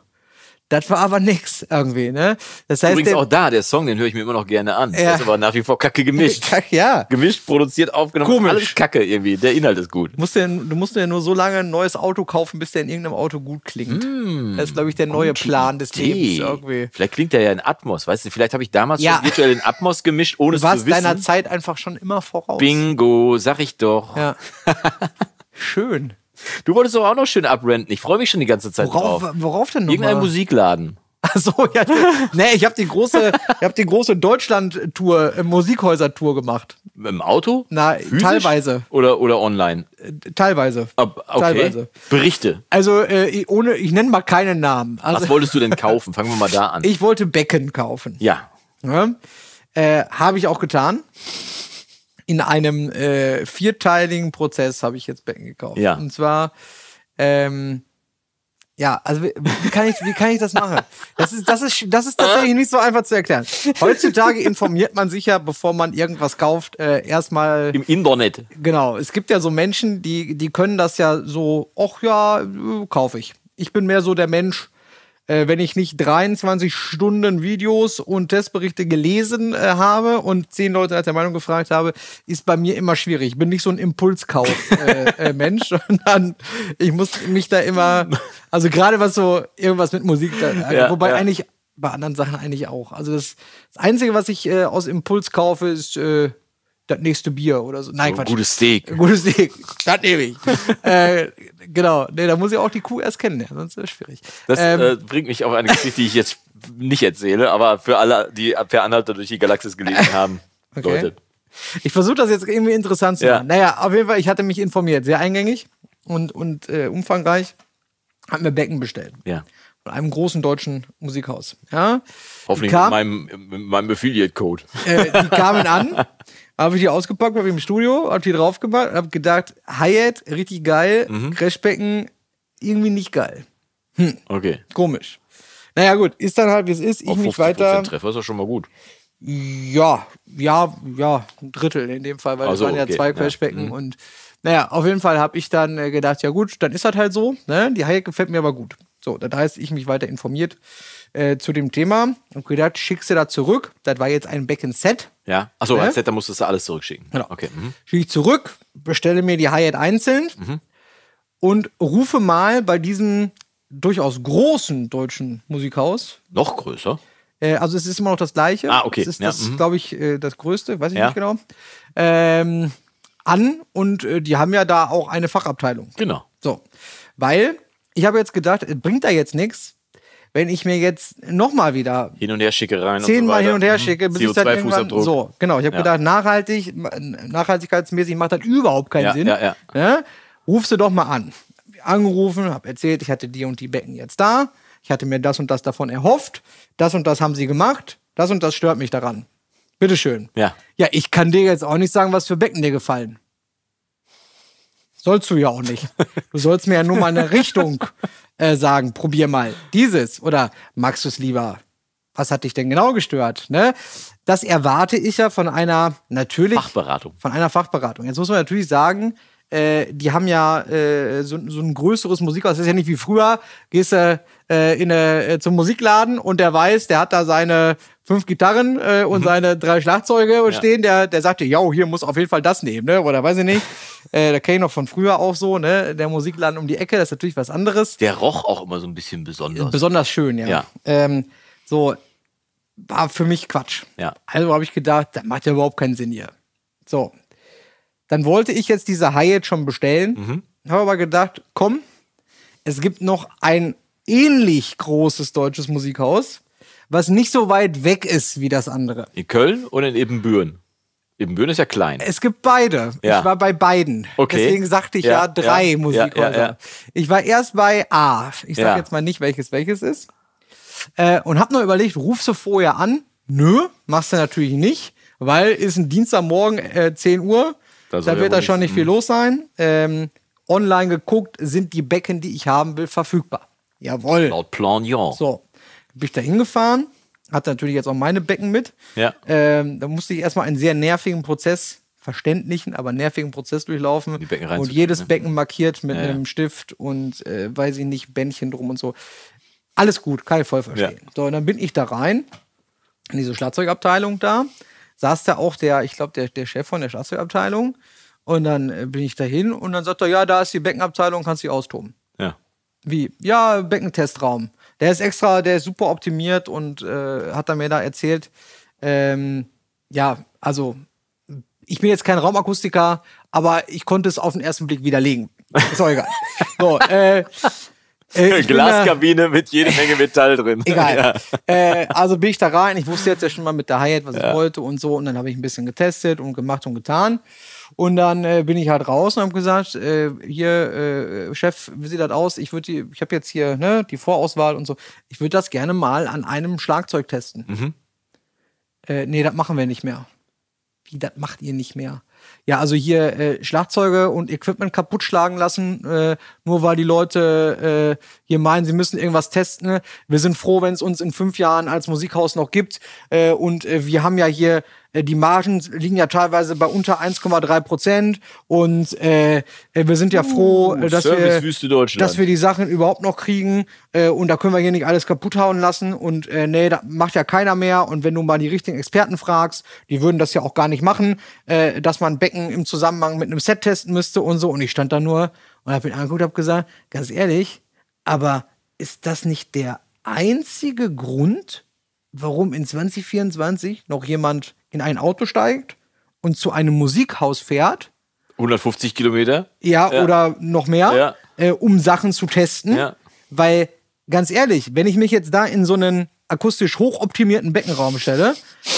das war aber nix irgendwie, ne? Das heißt, Übrigens auch da, der Song, den höre ich mir immer noch gerne an. Ja. Der ist aber nach wie vor kacke gemischt. Kacke, ja. Gemischt, produziert, aufgenommen. Komisch. Alles kacke irgendwie. Der Inhalt ist gut. Musst du, du musst dir nur so lange ein neues Auto kaufen, bis der in irgendeinem Auto gut klingt. Mm, das ist, glaube ich, der neue Plan des Idee. Lebens irgendwie. Vielleicht klingt der ja in Atmos, weißt du? Vielleicht habe ich damals ja. schon virtuell in Atmos gemischt, ohne es zu wissen. Du warst deiner Zeit einfach schon immer voraus. Bingo, sag ich doch. Ja. Schön. Du wolltest doch auch noch schön abrenten. Ich freue mich schon die ganze Zeit worauf, drauf. Worauf denn nochmal? Irgendein Musikladen. Achso, ja. nee, ich habe die große, ich große Deutschland-Tour, äh, Musikhäuser-Tour gemacht. Im Auto? Nein, teilweise. Oder, oder online? Äh, teilweise. Ab, okay. Teilweise. Berichte. Also, äh, ohne, ich nenne mal keinen Namen. Also, Was wolltest du denn kaufen? Fangen wir mal da an. Ich wollte Becken kaufen. Ja. ja. Ne? Äh, habe ich auch getan in einem äh, vierteiligen Prozess habe ich jetzt Becken gekauft. Ja. Und zwar, ähm, ja, also wie, wie kann ich, wie kann ich das machen? Das ist, das ist, das ist tatsächlich nicht so einfach zu erklären. Heutzutage informiert man sich ja, bevor man irgendwas kauft, äh, erstmal im Internet. Genau. Es gibt ja so Menschen, die, die können das ja so, ach ja, äh, kaufe ich. Ich bin mehr so der Mensch, äh, wenn ich nicht 23 Stunden Videos und Testberichte gelesen äh, habe und zehn Leute nach der Meinung gefragt habe, ist bei mir immer schwierig. Ich bin nicht so ein Impulskauf-Mensch, äh, äh sondern ich muss mich da immer, also gerade was so irgendwas mit Musik, da, ja, wobei ja. eigentlich bei anderen Sachen eigentlich auch. Also das, das Einzige, was ich äh, aus Impuls kaufe, ist äh, das nächste Bier oder so. Nein, so Quatsch. Gutes Steak. Ein Gutes Steak. Das nehme ich. äh, genau. Nee, da muss ich auch die Kuh erst kennenlernen, sonst ist es schwierig. Das ähm, äh, bringt mich auf eine Geschichte, die ich jetzt nicht erzähle, aber für alle, die per Anhalter durch die Galaxis gelesen haben. Okay. Leute. Ich versuche das jetzt irgendwie interessant zu machen. Ja. Naja, auf jeden Fall, ich hatte mich informiert, sehr eingängig und, und äh, umfangreich. Hat mir Becken bestellt. Ja. Von einem großen deutschen Musikhaus. Ja. Hoffentlich kam, mit meinem, meinem Affiliate-Code. Äh, die kamen an. Habe ich die ausgepackt, habe ich im Studio, habe die drauf gemacht und habe gedacht, Hi-Hat, richtig geil, mhm. Crashbecken, irgendwie nicht geil. Hm. Okay. Komisch. Naja, gut, ist dann halt, wie es ist. Ich mich weiter. Treffer ist ja schon mal gut. Ja, ja, ja, ein Drittel in dem Fall, weil also, es waren okay. ja zwei Crashbecken ja. Mhm. und naja, auf jeden Fall habe ich dann äh, gedacht, ja gut, dann ist das halt so. Ne? Die Hayek gefällt mir aber gut. So, das heißt, ich mich weiter informiert äh, zu dem Thema und gedacht, schickst du da zurück. Das war jetzt ein Becken-Set. Ja, achso, als Setter musstest du alles zurückschicken. Genau. Okay. Mhm. Schicke ich zurück, bestelle mir die Hi-Hat einzeln mhm. und rufe mal bei diesem durchaus großen deutschen Musikhaus. Noch größer? Äh, also es ist immer noch das gleiche. Ah, okay. Es ist, ja, mhm. glaube ich, äh, das größte, weiß ich ja. nicht genau. Ähm, an und äh, die haben ja da auch eine Fachabteilung. Genau. So, weil ich habe jetzt gedacht, bringt da jetzt nichts, wenn ich mir jetzt nochmal wieder hin und her schicke rein, zehnmal so hin und her mhm. schicke, mhm. bis ich dann irgendwann, so genau. Ich habe ja. gedacht, nachhaltig, nachhaltigkeitsmäßig macht das überhaupt keinen ja, Sinn. Ja, ja. Rufst du doch mal an. Angerufen, habe erzählt, ich hatte die und die Becken jetzt da. Ich hatte mir das und das davon erhofft. Das und das haben sie gemacht. Das und das stört mich daran. Bitteschön. Ja. Ja, ich kann dir jetzt auch nicht sagen, was für Becken dir gefallen. Sollst du ja auch nicht. Du sollst mir ja nur mal eine Richtung äh, sagen, probier mal dieses oder magst du es lieber? Was hat dich denn genau gestört? Ne? Das erwarte ich ja von einer natürlich Fachberatung. Von einer Fachberatung. Jetzt muss man natürlich sagen, äh, die haben ja äh, so, so, ein größeres Musikhaus. Das ist ja nicht wie früher. Gehst du äh, in, äh, zum Musikladen und der weiß, der hat da seine fünf Gitarren äh, und mhm. seine drei Schlagzeuge ja. stehen, der, der sagte, ja, hier muss auf jeden Fall das nehmen, ne? Oder weiß ich nicht. äh, da kenne ich noch von früher auch so, ne? Der Musikladen um die Ecke, das ist natürlich was anderes. Der roch auch immer so ein bisschen besonders. Besonders schön, ja. ja. Ähm, so, war für mich Quatsch. Ja. Also habe ich gedacht, das macht ja überhaupt keinen Sinn hier. So. Dann wollte ich jetzt diese Hyatt schon bestellen, mhm. habe aber gedacht, komm, es gibt noch ein ähnlich großes deutsches Musikhaus was nicht so weit weg ist wie das andere. In Köln oder in Ebenbüren. Ebenbüren ist ja klein. Es gibt beide. Ja. Ich war bei beiden. Okay. Deswegen sagte ich ja, ja drei ja, Musikhäuser. Ich war erst bei A. Ich sage jetzt mal nicht, welches welches ist. Äh, und habe nur überlegt, rufst du vorher an? Nö, machst du natürlich nicht, weil ist ein Dienstagmorgen äh, 10 Uhr. Da, da wird da schon nicht viel los sein. Ähm, online geguckt, sind die Becken, die ich haben will, verfügbar. Jawohl. Laut Planion. So bin ich da hingefahren, hatte natürlich jetzt auch meine Becken mit. Ja. Ähm, da musste ich erstmal einen sehr nervigen Prozess verständlichen, aber nervigen Prozess durchlaufen Die Becken und jedes ne? Becken markiert mit ja, einem ja. Stift und äh, weiß ich nicht, Bändchen drum und so. Alles gut, kann ich voll verstehen. Ja. So, und dann bin ich da rein, in diese Schlagzeugabteilung da, saß da auch der, ich glaube, der, der Chef von der Schlagzeugabteilung und dann äh, bin ich dahin und dann sagt er, ja, da ist die Beckenabteilung, kannst dich austoben. Ja. Wie? Ja, Beckentestraum. Der ist extra, der ist super optimiert und äh, hat er mir da erzählt. Ähm, ja, also ich bin jetzt kein Raumakustiker, aber ich konnte es auf den ersten Blick widerlegen. Ist auch egal. So, äh, äh, Glaskabine da, mit jede Menge Metall drin. Egal. Ja. Äh, also bin ich da rein. Ich wusste jetzt ja schon mal mit der Hi-Hat, was ja. ich wollte und so. Und dann habe ich ein bisschen getestet und gemacht und getan. Und dann äh, bin ich halt raus und habe gesagt, äh, hier, äh, Chef, wie sieht das aus? Ich würde die, ich habe jetzt hier ne, die Vorauswahl und so. Ich würde das gerne mal an einem Schlagzeug testen. Mhm. Äh, nee, das machen wir nicht mehr. Wie, das macht ihr nicht mehr? Ja, also hier äh, Schlagzeuge und Equipment kaputt schlagen lassen, äh, nur weil die Leute hier meinen, sie müssen irgendwas testen. Ne? Wir sind froh, wenn es uns in fünf Jahren als Musikhaus noch gibt. und wir haben ja hier äh, die Margen liegen ja teilweise bei unter 1,3 Prozent und äh, äh, wir sind ja froh, uh, äh, dass, wir, dass wir die Sachen überhaupt noch kriegen äh, und da können wir hier nicht alles kaputt hauen lassen und äh, nee, da macht ja keiner mehr und wenn du mal die richtigen Experten fragst, die würden das ja auch gar nicht machen, äh, dass man Becken im Zusammenhang mit einem Set testen müsste und so und ich stand da nur und hab ihn angeguckt und hab gesagt, ganz ehrlich, aber ist das nicht der einzige Grund, warum in 2024 noch jemand in ein Auto steigt und zu einem Musikhaus fährt. 150 Kilometer? Ja, ja. oder noch mehr, ja. äh, um Sachen zu testen. Ja. Weil, ganz ehrlich, wenn ich mich jetzt da in so einen akustisch hochoptimierten Beckenraum stelle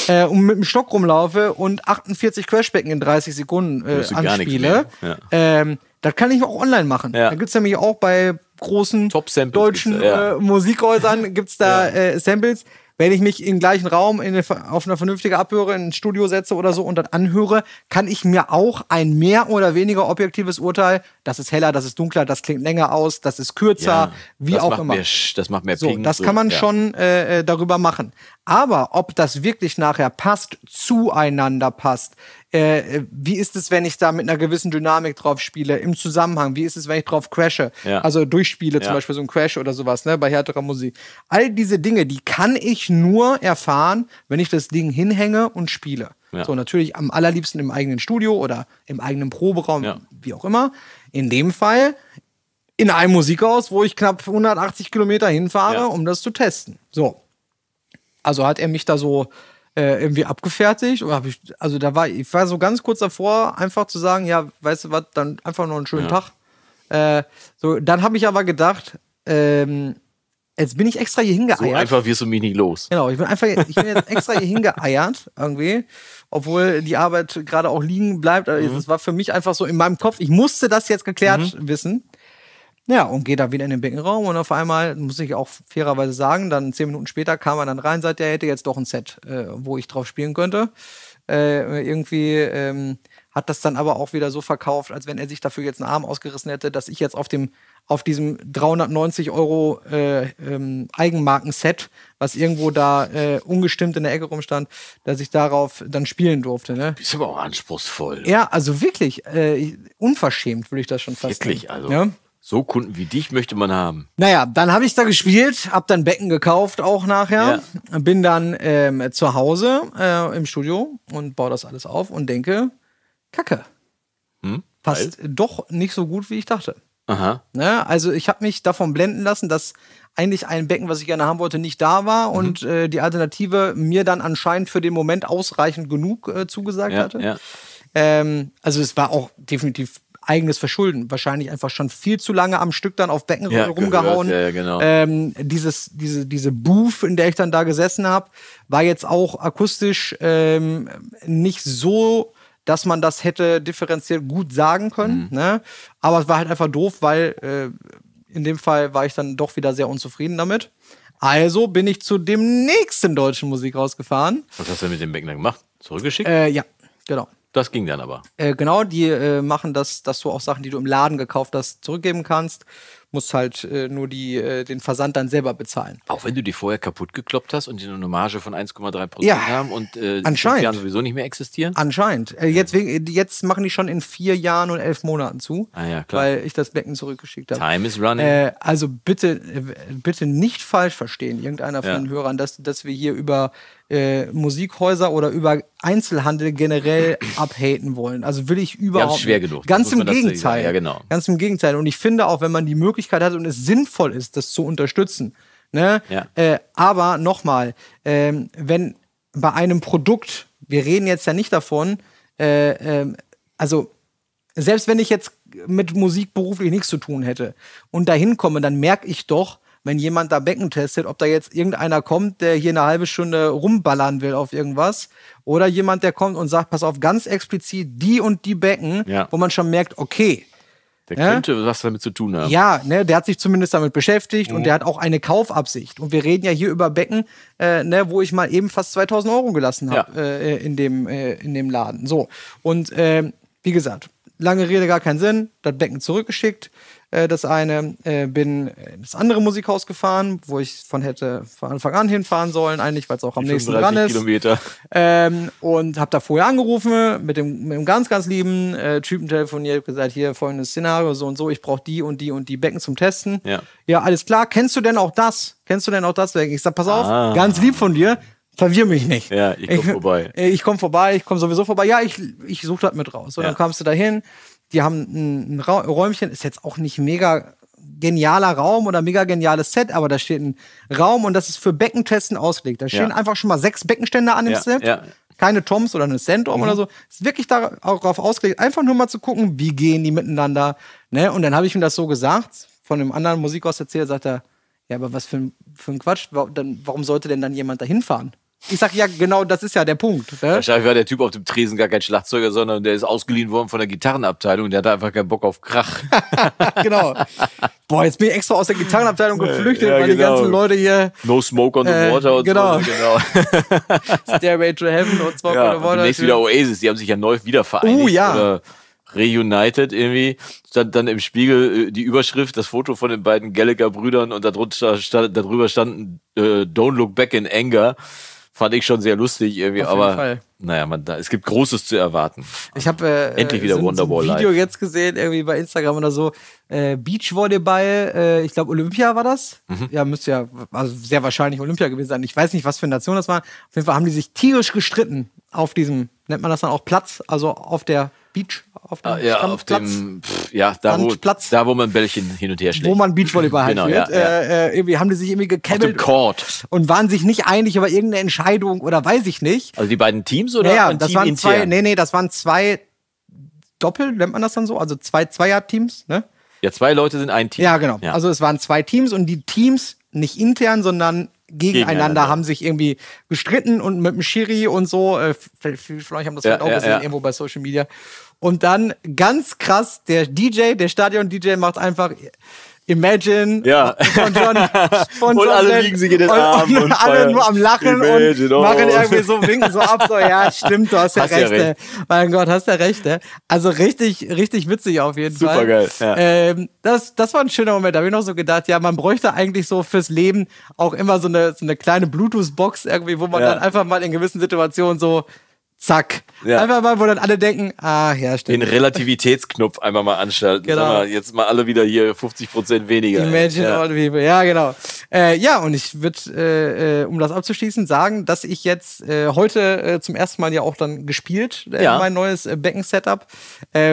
äh, und mit dem Stock rumlaufe und 48 Crashbecken in 30 Sekunden äh, anspiele, ähm, das kann ich auch online machen. Da gibt es nämlich auch bei großen deutschen gibt's ja. äh, Musikhäusern gibt da ja. äh, Samples wenn ich mich im gleichen Raum eine, auf eine vernünftige Abhöre in ein Studio setze oder so und dann anhöre, kann ich mir auch ein mehr oder weniger objektives Urteil, das ist heller, das ist dunkler, das klingt länger aus, das ist kürzer, ja, wie auch immer. Mehr, das macht mehr so, Ping, Das kann man ja. schon äh, äh, darüber machen. Aber ob das wirklich nachher passt, zueinander passt, äh, äh, wie ist es, wenn ich da mit einer gewissen Dynamik drauf spiele, im Zusammenhang, wie ist es, wenn ich drauf crashe, ja. also durchspiele, ja. zum Beispiel so ein Crash oder sowas, ne, bei härterer Musik. All diese Dinge, die kann ich nur erfahren, wenn ich das Ding hinhänge und spiele. Ja. So natürlich am allerliebsten im eigenen Studio oder im eigenen Proberaum, wie auch immer. In dem Fall in einem Musikhaus, wo ich knapp 180 Kilometer hinfahre, um das zu testen. So. Also hat er mich da so äh, irgendwie abgefertigt. Oder ich, also da war ich war so ganz kurz davor, einfach zu sagen, ja, weißt du was, dann einfach noch einen schönen ja. Tag. Äh, so, dann habe ich aber gedacht, ähm, jetzt bin ich extra hier hingeeiert. So einfach wirst du mich nicht los. Genau, ich bin einfach, ich bin jetzt extra hier hingeeiert irgendwie, obwohl die Arbeit gerade auch liegen bleibt. Also mhm. Das war für mich einfach so in meinem Kopf. Ich musste das jetzt geklärt mhm. wissen. Ja, und geht da wieder in den Beckenraum und auf einmal, muss ich auch fairerweise sagen, dann zehn Minuten später kam er dann rein, sagt, er hätte jetzt doch ein Set, äh, wo ich drauf spielen könnte. Äh, irgendwie ähm, hat das dann aber auch wieder so verkauft, als wenn er sich dafür jetzt einen Arm ausgerissen hätte, dass ich jetzt auf dem auf diesem 390 Euro äh, ähm, Eigenmarkenset, was irgendwo da äh, ungestimmt in der Ecke rumstand, dass ich darauf dann spielen durfte. Ne? Ist aber auch anspruchsvoll. Ja, also wirklich äh, unverschämt würde ich das schon fast. Wirklich, nehmen. also. Ja? Ne? So Kunden wie dich möchte man haben. Naja, dann habe ich da gespielt, habe dann Becken gekauft auch nachher, ja. bin dann ähm, zu Hause äh, im Studio und baue das alles auf und denke, Kacke. Hm? Passt Weil? doch nicht so gut, wie ich dachte. Aha. Ne? Also ich habe mich davon blenden lassen, dass eigentlich ein Becken, was ich gerne haben wollte, nicht da war mhm. und äh, die Alternative mir dann anscheinend für den Moment ausreichend genug äh, zugesagt ja, hatte. Ja. Ähm, also es war auch definitiv eigenes Verschulden. Wahrscheinlich einfach schon viel zu lange am Stück dann auf Becken ja, rumgehauen. ja, genau. ähm, dieses, diese, diese Booth, in der ich dann da gesessen habe, war jetzt auch akustisch ähm, nicht so dass man das hätte differenziert gut sagen können. Mhm. Ne? Aber es war halt einfach doof, weil äh, in dem Fall war ich dann doch wieder sehr unzufrieden damit. Also bin ich zu dem nächsten deutschen Musik rausgefahren. Was hast du denn mit dem Becken dann gemacht? Zurückgeschickt? Äh, ja, genau. Das ging dann aber. Äh, genau, die äh, machen das, dass du auch Sachen, die du im Laden gekauft hast, zurückgeben kannst. Musst halt äh, nur die, äh, den Versand dann selber bezahlen. Auch wenn du die vorher kaputt gekloppt hast und die eine Marge von 1,3 Prozent ja, haben und äh, anscheinend Jahren sowieso nicht mehr existieren? Anscheinend. Äh, jetzt, äh, jetzt machen die schon in vier Jahren und elf Monaten zu, ah, ja, weil ich das Becken zurückgeschickt habe. Time is running. also bitte, bitte nicht falsch verstehen, irgendeiner von ja. den Hörern, dass, dass wir hier über äh, Musikhäuser oder über Einzelhandel generell abhaten wollen. Also will ich überhaupt. Ja, schwer genug. Ganz im Gegenteil. Ja, genau. Ganz im Gegenteil. Und ich finde auch, wenn man die Möglichkeit hat und es sinnvoll ist, das zu unterstützen. Ne? Ja. Äh, aber nochmal, äh, wenn bei einem Produkt, wir reden jetzt ja nicht davon, äh, ähm, also selbst wenn ich jetzt mit Musik beruflich nichts zu tun hätte und dahin komme, dann merke ich doch, wenn jemand da Becken testet, ob da jetzt irgendeiner kommt, der hier eine halbe Stunde rumballern will auf irgendwas oder jemand, der kommt und sagt, pass auf, ganz explizit die und die Becken, ja. wo man schon merkt, okay, der könnte ja? was damit zu tun haben. Ja, ne, der hat sich zumindest damit beschäftigt mhm. und der hat auch eine Kaufabsicht. Und wir reden ja hier über Becken, äh, ne, wo ich mal eben fast 2000 Euro gelassen habe ja. äh, äh in, äh, in dem Laden. So. Und ähm, wie gesagt, lange Rede, gar keinen Sinn. Das Becken zurückgeschickt. Äh, das eine. Äh, bin äh, ins andere Musikhaus gefahren, wo ich von hätte von Anfang an hinfahren sollen, eigentlich, weil es auch am nächsten dran ist. Kilometer. Ähm, und habe da vorher angerufen, mit dem, mit dem ganz, ganz lieben äh, Typen telefoniert, gesagt, hier folgendes Szenario, so und so, ich brauche die und die und die Becken zum Testen. Ja. ja, alles klar. Kennst du denn auch das? Kennst du denn auch das? Ich sag, pass auf, ah. ganz lieb von dir, verwirr mich nicht. Ja, ich komme äh, vorbei. Ich komme vorbei, ich komme sowieso vorbei. Ja, ich, ich such das mit raus. Und ja. dann kamst du dahin. hin die haben ein, Ra Räumchen, ist jetzt auch nicht mega genialer Raum oder mega geniales Set, aber da steht ein Raum und das ist für Beckentesten ausgelegt. Da stehen ja. einfach schon mal sechs Beckenstände an dem ja, Set. Ja. Keine Toms oder eine Centom mhm. oder so. Ist wirklich darauf ausgelegt, einfach nur mal zu gucken, wie gehen die miteinander. Ne? Und dann habe ich ihm das so gesagt, von einem anderen Musikhaus erzählt, sagt er, ja, aber was für ein, für ein Quatsch, warum sollte denn dann jemand da hinfahren? Ich sag ja, genau, das ist ja der Punkt. Ne? Wahrscheinlich war der Typ auf dem Tresen gar kein Schlagzeuger, sondern der ist ausgeliehen worden von der Gitarrenabteilung. Der hatte einfach keinen Bock auf Krach. genau. Boah, jetzt bin ich extra aus der Gitarrenabteilung geflüchtet, ja, weil die genau. ganzen Leute hier. No Smoke on the äh, Water und genau. so. Genau. genau. Stairway to Heaven und Smoke ja, on the Water. Nächstes wieder Oasis. Die haben sich ja neu wieder vereinigt. Oh uh, ja. Oder reunited irgendwie. Stand dann im Spiegel äh, die Überschrift, das Foto von den beiden Gallagher-Brüdern und darunter stand, darüber standen äh, Don't Look Back in Anger fand ich schon sehr lustig irgendwie, aber Fall. naja, man, da, es gibt Großes zu erwarten. Ich habe äh, endlich wieder äh, so Wonderwall Video live. jetzt gesehen, irgendwie bei Instagram oder so. Äh, Beachvolleyball, äh, ich glaube Olympia war das. Mhm. Ja, müsste ja also sehr wahrscheinlich Olympia gewesen sein. Ich weiß nicht, was für eine Nation das war. Auf jeden Fall haben die sich tierisch gestritten auf diesem, nennt man das dann auch Platz, also auf der Beach Ah, auf dem ah, ja, Strandplatz. Auf dem, pff, ja, da wo, da wo man Bällchen hin und her schlägt. Wo man Beachvolleyball genau, halt genau, Ja, ja. Äh, äh, irgendwie haben die sich irgendwie gekämmelt. Und waren sich nicht einig über irgendeine Entscheidung oder weiß ich nicht. Also die beiden Teams oder? Ja, naja, das Team waren zwei, nee, nee, das waren zwei Doppel, nennt man das dann so? Also zwei Zweier-Teams, ne? Ja, zwei Leute sind ein Team. Ja, genau. Ja. Also es waren zwei Teams und die Teams nicht intern, sondern gegeneinander, gegeneinander. haben sich irgendwie gestritten und mit dem Schiri und so. Äh, viele haben das ja, halt auch ja, gesehen, ja. irgendwo bei Social Media. Und dann ganz krass, der DJ, der Stadion-DJ macht einfach Imagine ja. von John. Von und John alle liegen sich in den Armen. Und, und, und alle nur am Lachen Imagine, und oh. machen irgendwie so, winken so ab, so, ja, stimmt, du hast ja hast recht. Ja recht. Mein Gott, hast ja recht. Also richtig, richtig witzig auf jeden Super Fall. Supergeil. Ja. Ähm, das, das war ein schöner Moment. Da habe ich noch so gedacht, ja, man bräuchte eigentlich so fürs Leben auch immer so eine, so eine kleine Bluetooth-Box irgendwie, wo man ja. dann einfach mal in gewissen Situationen so Zack. Ja. Einfach mal, wo dann alle denken, ah, ja, stimmt. Den Relativitätsknopf einmal mal anschalten. Genau. Mal, jetzt mal alle wieder hier 50 Prozent weniger. Imagine ja. all people. Ja, genau. Äh, ja, und ich würde, äh, äh, um das abzuschließen, sagen, dass ich jetzt äh, heute äh, zum ersten Mal ja auch dann gespielt, äh, ja. mein neues Becken-Setup,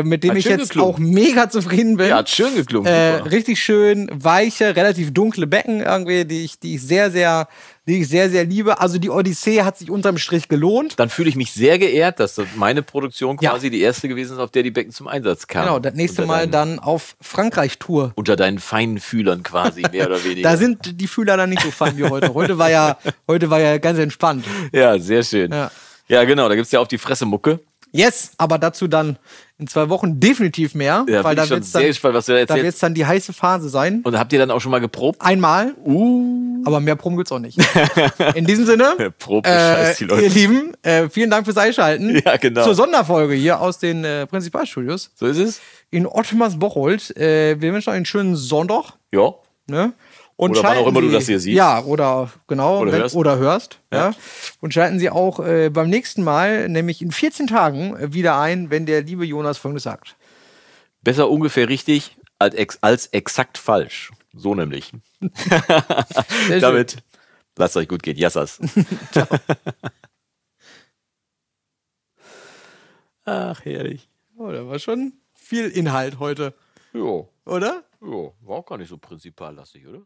mit dem Hat ich jetzt geklungen. auch mega zufrieden bin. Ja, hat schön geklungen. richtig schön weiche, relativ dunkle Becken irgendwie, die ich, die ich sehr, sehr die ich sehr, sehr liebe. Also die Odyssee hat sich unterm Strich gelohnt. Dann fühle ich mich sehr geehrt, dass meine Produktion quasi ja. die erste gewesen ist, auf der die Becken zum Einsatz kamen. Genau, das nächste Mal dann auf Frankreich-Tour. Unter deinen feinen Fühlern quasi, mehr oder weniger. da sind die Fühler dann nicht so fein wie heute. Heute war ja, heute war ja ganz entspannt. Ja, sehr schön. Ja, ja genau, da gibt es ja auch die Fresse-Mucke. Yes, aber dazu dann in zwei Wochen definitiv mehr. Ja, weil da wird es dann, gespannt, da dann die heiße Phase sein. Und habt ihr dann auch schon mal geprobt? Einmal. Uh. Aber mehr Proben gibt's auch nicht. in diesem Sinne, Probe, äh, die Leute. ihr Lieben, äh, vielen Dank fürs Einschalten. Ja, genau. Zur Sonderfolge hier aus den äh, Prinzipalstudios. So ist es. In Ottmars Bocholt. Äh, wir wünschen euch einen schönen Sonntag. Ja. Ne? Und oder wann auch immer Sie, du das hier siehst. Ja, oder genau, oder hörst. Oder hörst ja. ja. Und schalten Sie auch äh, beim nächsten Mal, nämlich in 14 Tagen, äh, wieder ein, wenn der liebe Jonas Folgendes sagt. Besser ungefähr richtig als, ex als exakt falsch. So nämlich. Damit lasst euch gut gehen. Yassas. Ach, herrlich. Oh, da war schon viel Inhalt heute. Jo. Oder? Jo, war auch gar nicht so prinzipallastig, oder?